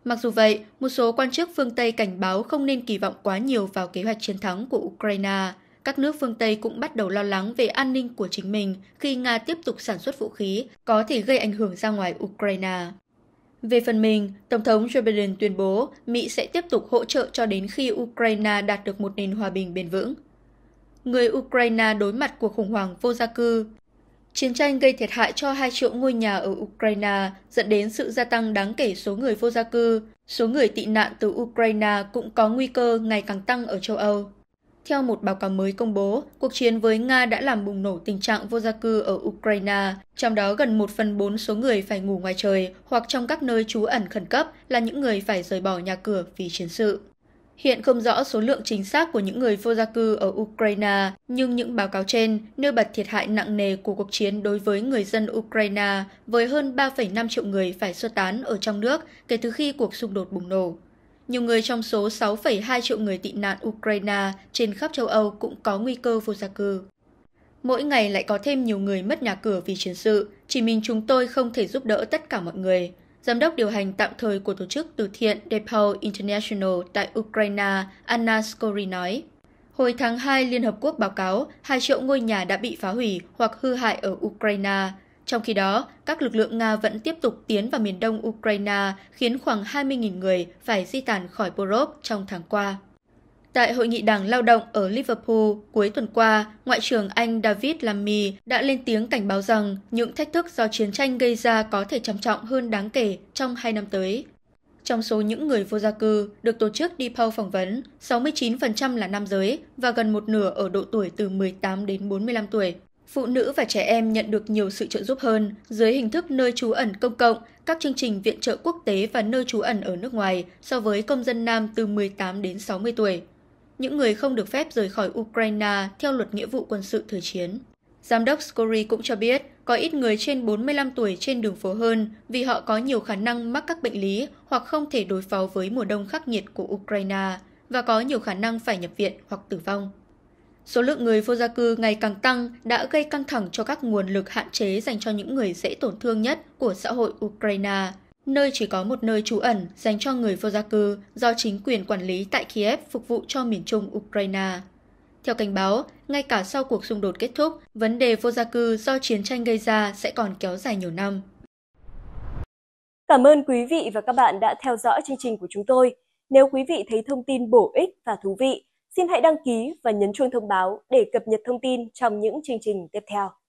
Mặc dù vậy, một số quan chức phương Tây cảnh báo không nên kỳ vọng quá nhiều vào kế hoạch chiến thắng của Ukraine. Các nước phương Tây cũng bắt đầu lo lắng về an ninh của chính mình khi Nga tiếp tục sản xuất vũ khí có thể gây ảnh hưởng ra ngoài Ukraine. Về phần mình, Tổng thống Joe Biden tuyên bố Mỹ sẽ tiếp tục hỗ trợ cho đến khi Ukraine đạt được một nền hòa bình bền vững. Người Ukraine đối mặt cuộc khủng hoảng vô gia cư, Chiến tranh gây thiệt hại cho 2 triệu ngôi nhà ở Ukraine, dẫn đến sự gia tăng đáng kể số người vô gia cư. Số người tị nạn từ Ukraine cũng có nguy cơ ngày càng tăng ở châu Âu. Theo một báo cáo mới công bố, cuộc chiến với Nga đã làm bùng nổ tình trạng vô gia cư ở Ukraine, trong đó gần 1 phần 4 số người phải ngủ ngoài trời hoặc trong các nơi trú ẩn khẩn cấp là những người phải rời bỏ nhà cửa vì chiến sự. Hiện không rõ số lượng chính xác của những người vô gia cư ở Ukraine, nhưng những báo cáo trên nêu bật thiệt hại nặng nề của cuộc chiến đối với người dân Ukraine với hơn 3,5 triệu người phải sơ tán ở trong nước kể từ khi cuộc xung đột bùng nổ. Nhiều người trong số 6,2 triệu người tị nạn Ukraine trên khắp châu Âu cũng có nguy cơ vô gia cư. Mỗi ngày lại có thêm nhiều người mất nhà cửa vì chiến sự, chỉ mình chúng tôi không thể giúp đỡ tất cả mọi người, giám đốc điều hành tạm thời của tổ chức từ thiện Depo International tại Ukraine Anna Skori nói. Hồi tháng 2, Liên Hợp Quốc báo cáo 2 triệu ngôi nhà đã bị phá hủy hoặc hư hại ở Ukraine. Trong khi đó, các lực lượng Nga vẫn tiếp tục tiến vào miền đông Ukraine, khiến khoảng 20.000 người phải di tản khỏi Borov trong tháng qua. Tại hội nghị đảng lao động ở Liverpool cuối tuần qua, Ngoại trưởng Anh David Lammy đã lên tiếng cảnh báo rằng những thách thức do chiến tranh gây ra có thể trầm trọng hơn đáng kể trong hai năm tới. Trong số những người vô gia cư được tổ chức DePaul phỏng vấn, 69% là nam giới và gần một nửa ở độ tuổi từ 18 đến 45 tuổi. Phụ nữ và trẻ em nhận được nhiều sự trợ giúp hơn dưới hình thức nơi trú ẩn công cộng, các chương trình viện trợ quốc tế và nơi trú ẩn ở nước ngoài so với công dân nam từ 18 đến 60 tuổi những người không được phép rời khỏi Ukraine theo luật nghĩa vụ quân sự thời chiến. Giám đốc Scori cũng cho biết có ít người trên 45 tuổi trên đường phố hơn vì họ có nhiều khả năng mắc các bệnh lý hoặc không thể đối phó với mùa đông khắc nghiệt của Ukraine và có nhiều khả năng phải nhập viện hoặc tử vong. Số lượng người vô gia cư ngày càng tăng đã gây căng thẳng cho các nguồn lực hạn chế dành cho những người dễ tổn thương nhất của xã hội Ukraine, nơi chỉ có một nơi trú ẩn dành cho người vô gia cư do chính quyền quản lý tại Kiev phục vụ cho miền trung Ukraine. Theo cảnh báo, ngay cả sau cuộc xung đột kết thúc, vấn đề vô gia cư do chiến tranh gây ra sẽ còn kéo dài nhiều năm. Cảm ơn quý vị và các bạn đã theo dõi chương trình của chúng tôi. Nếu quý vị thấy thông tin bổ ích và thú vị, xin hãy đăng ký và nhấn chuông thông báo để cập nhật thông tin trong những chương trình tiếp theo.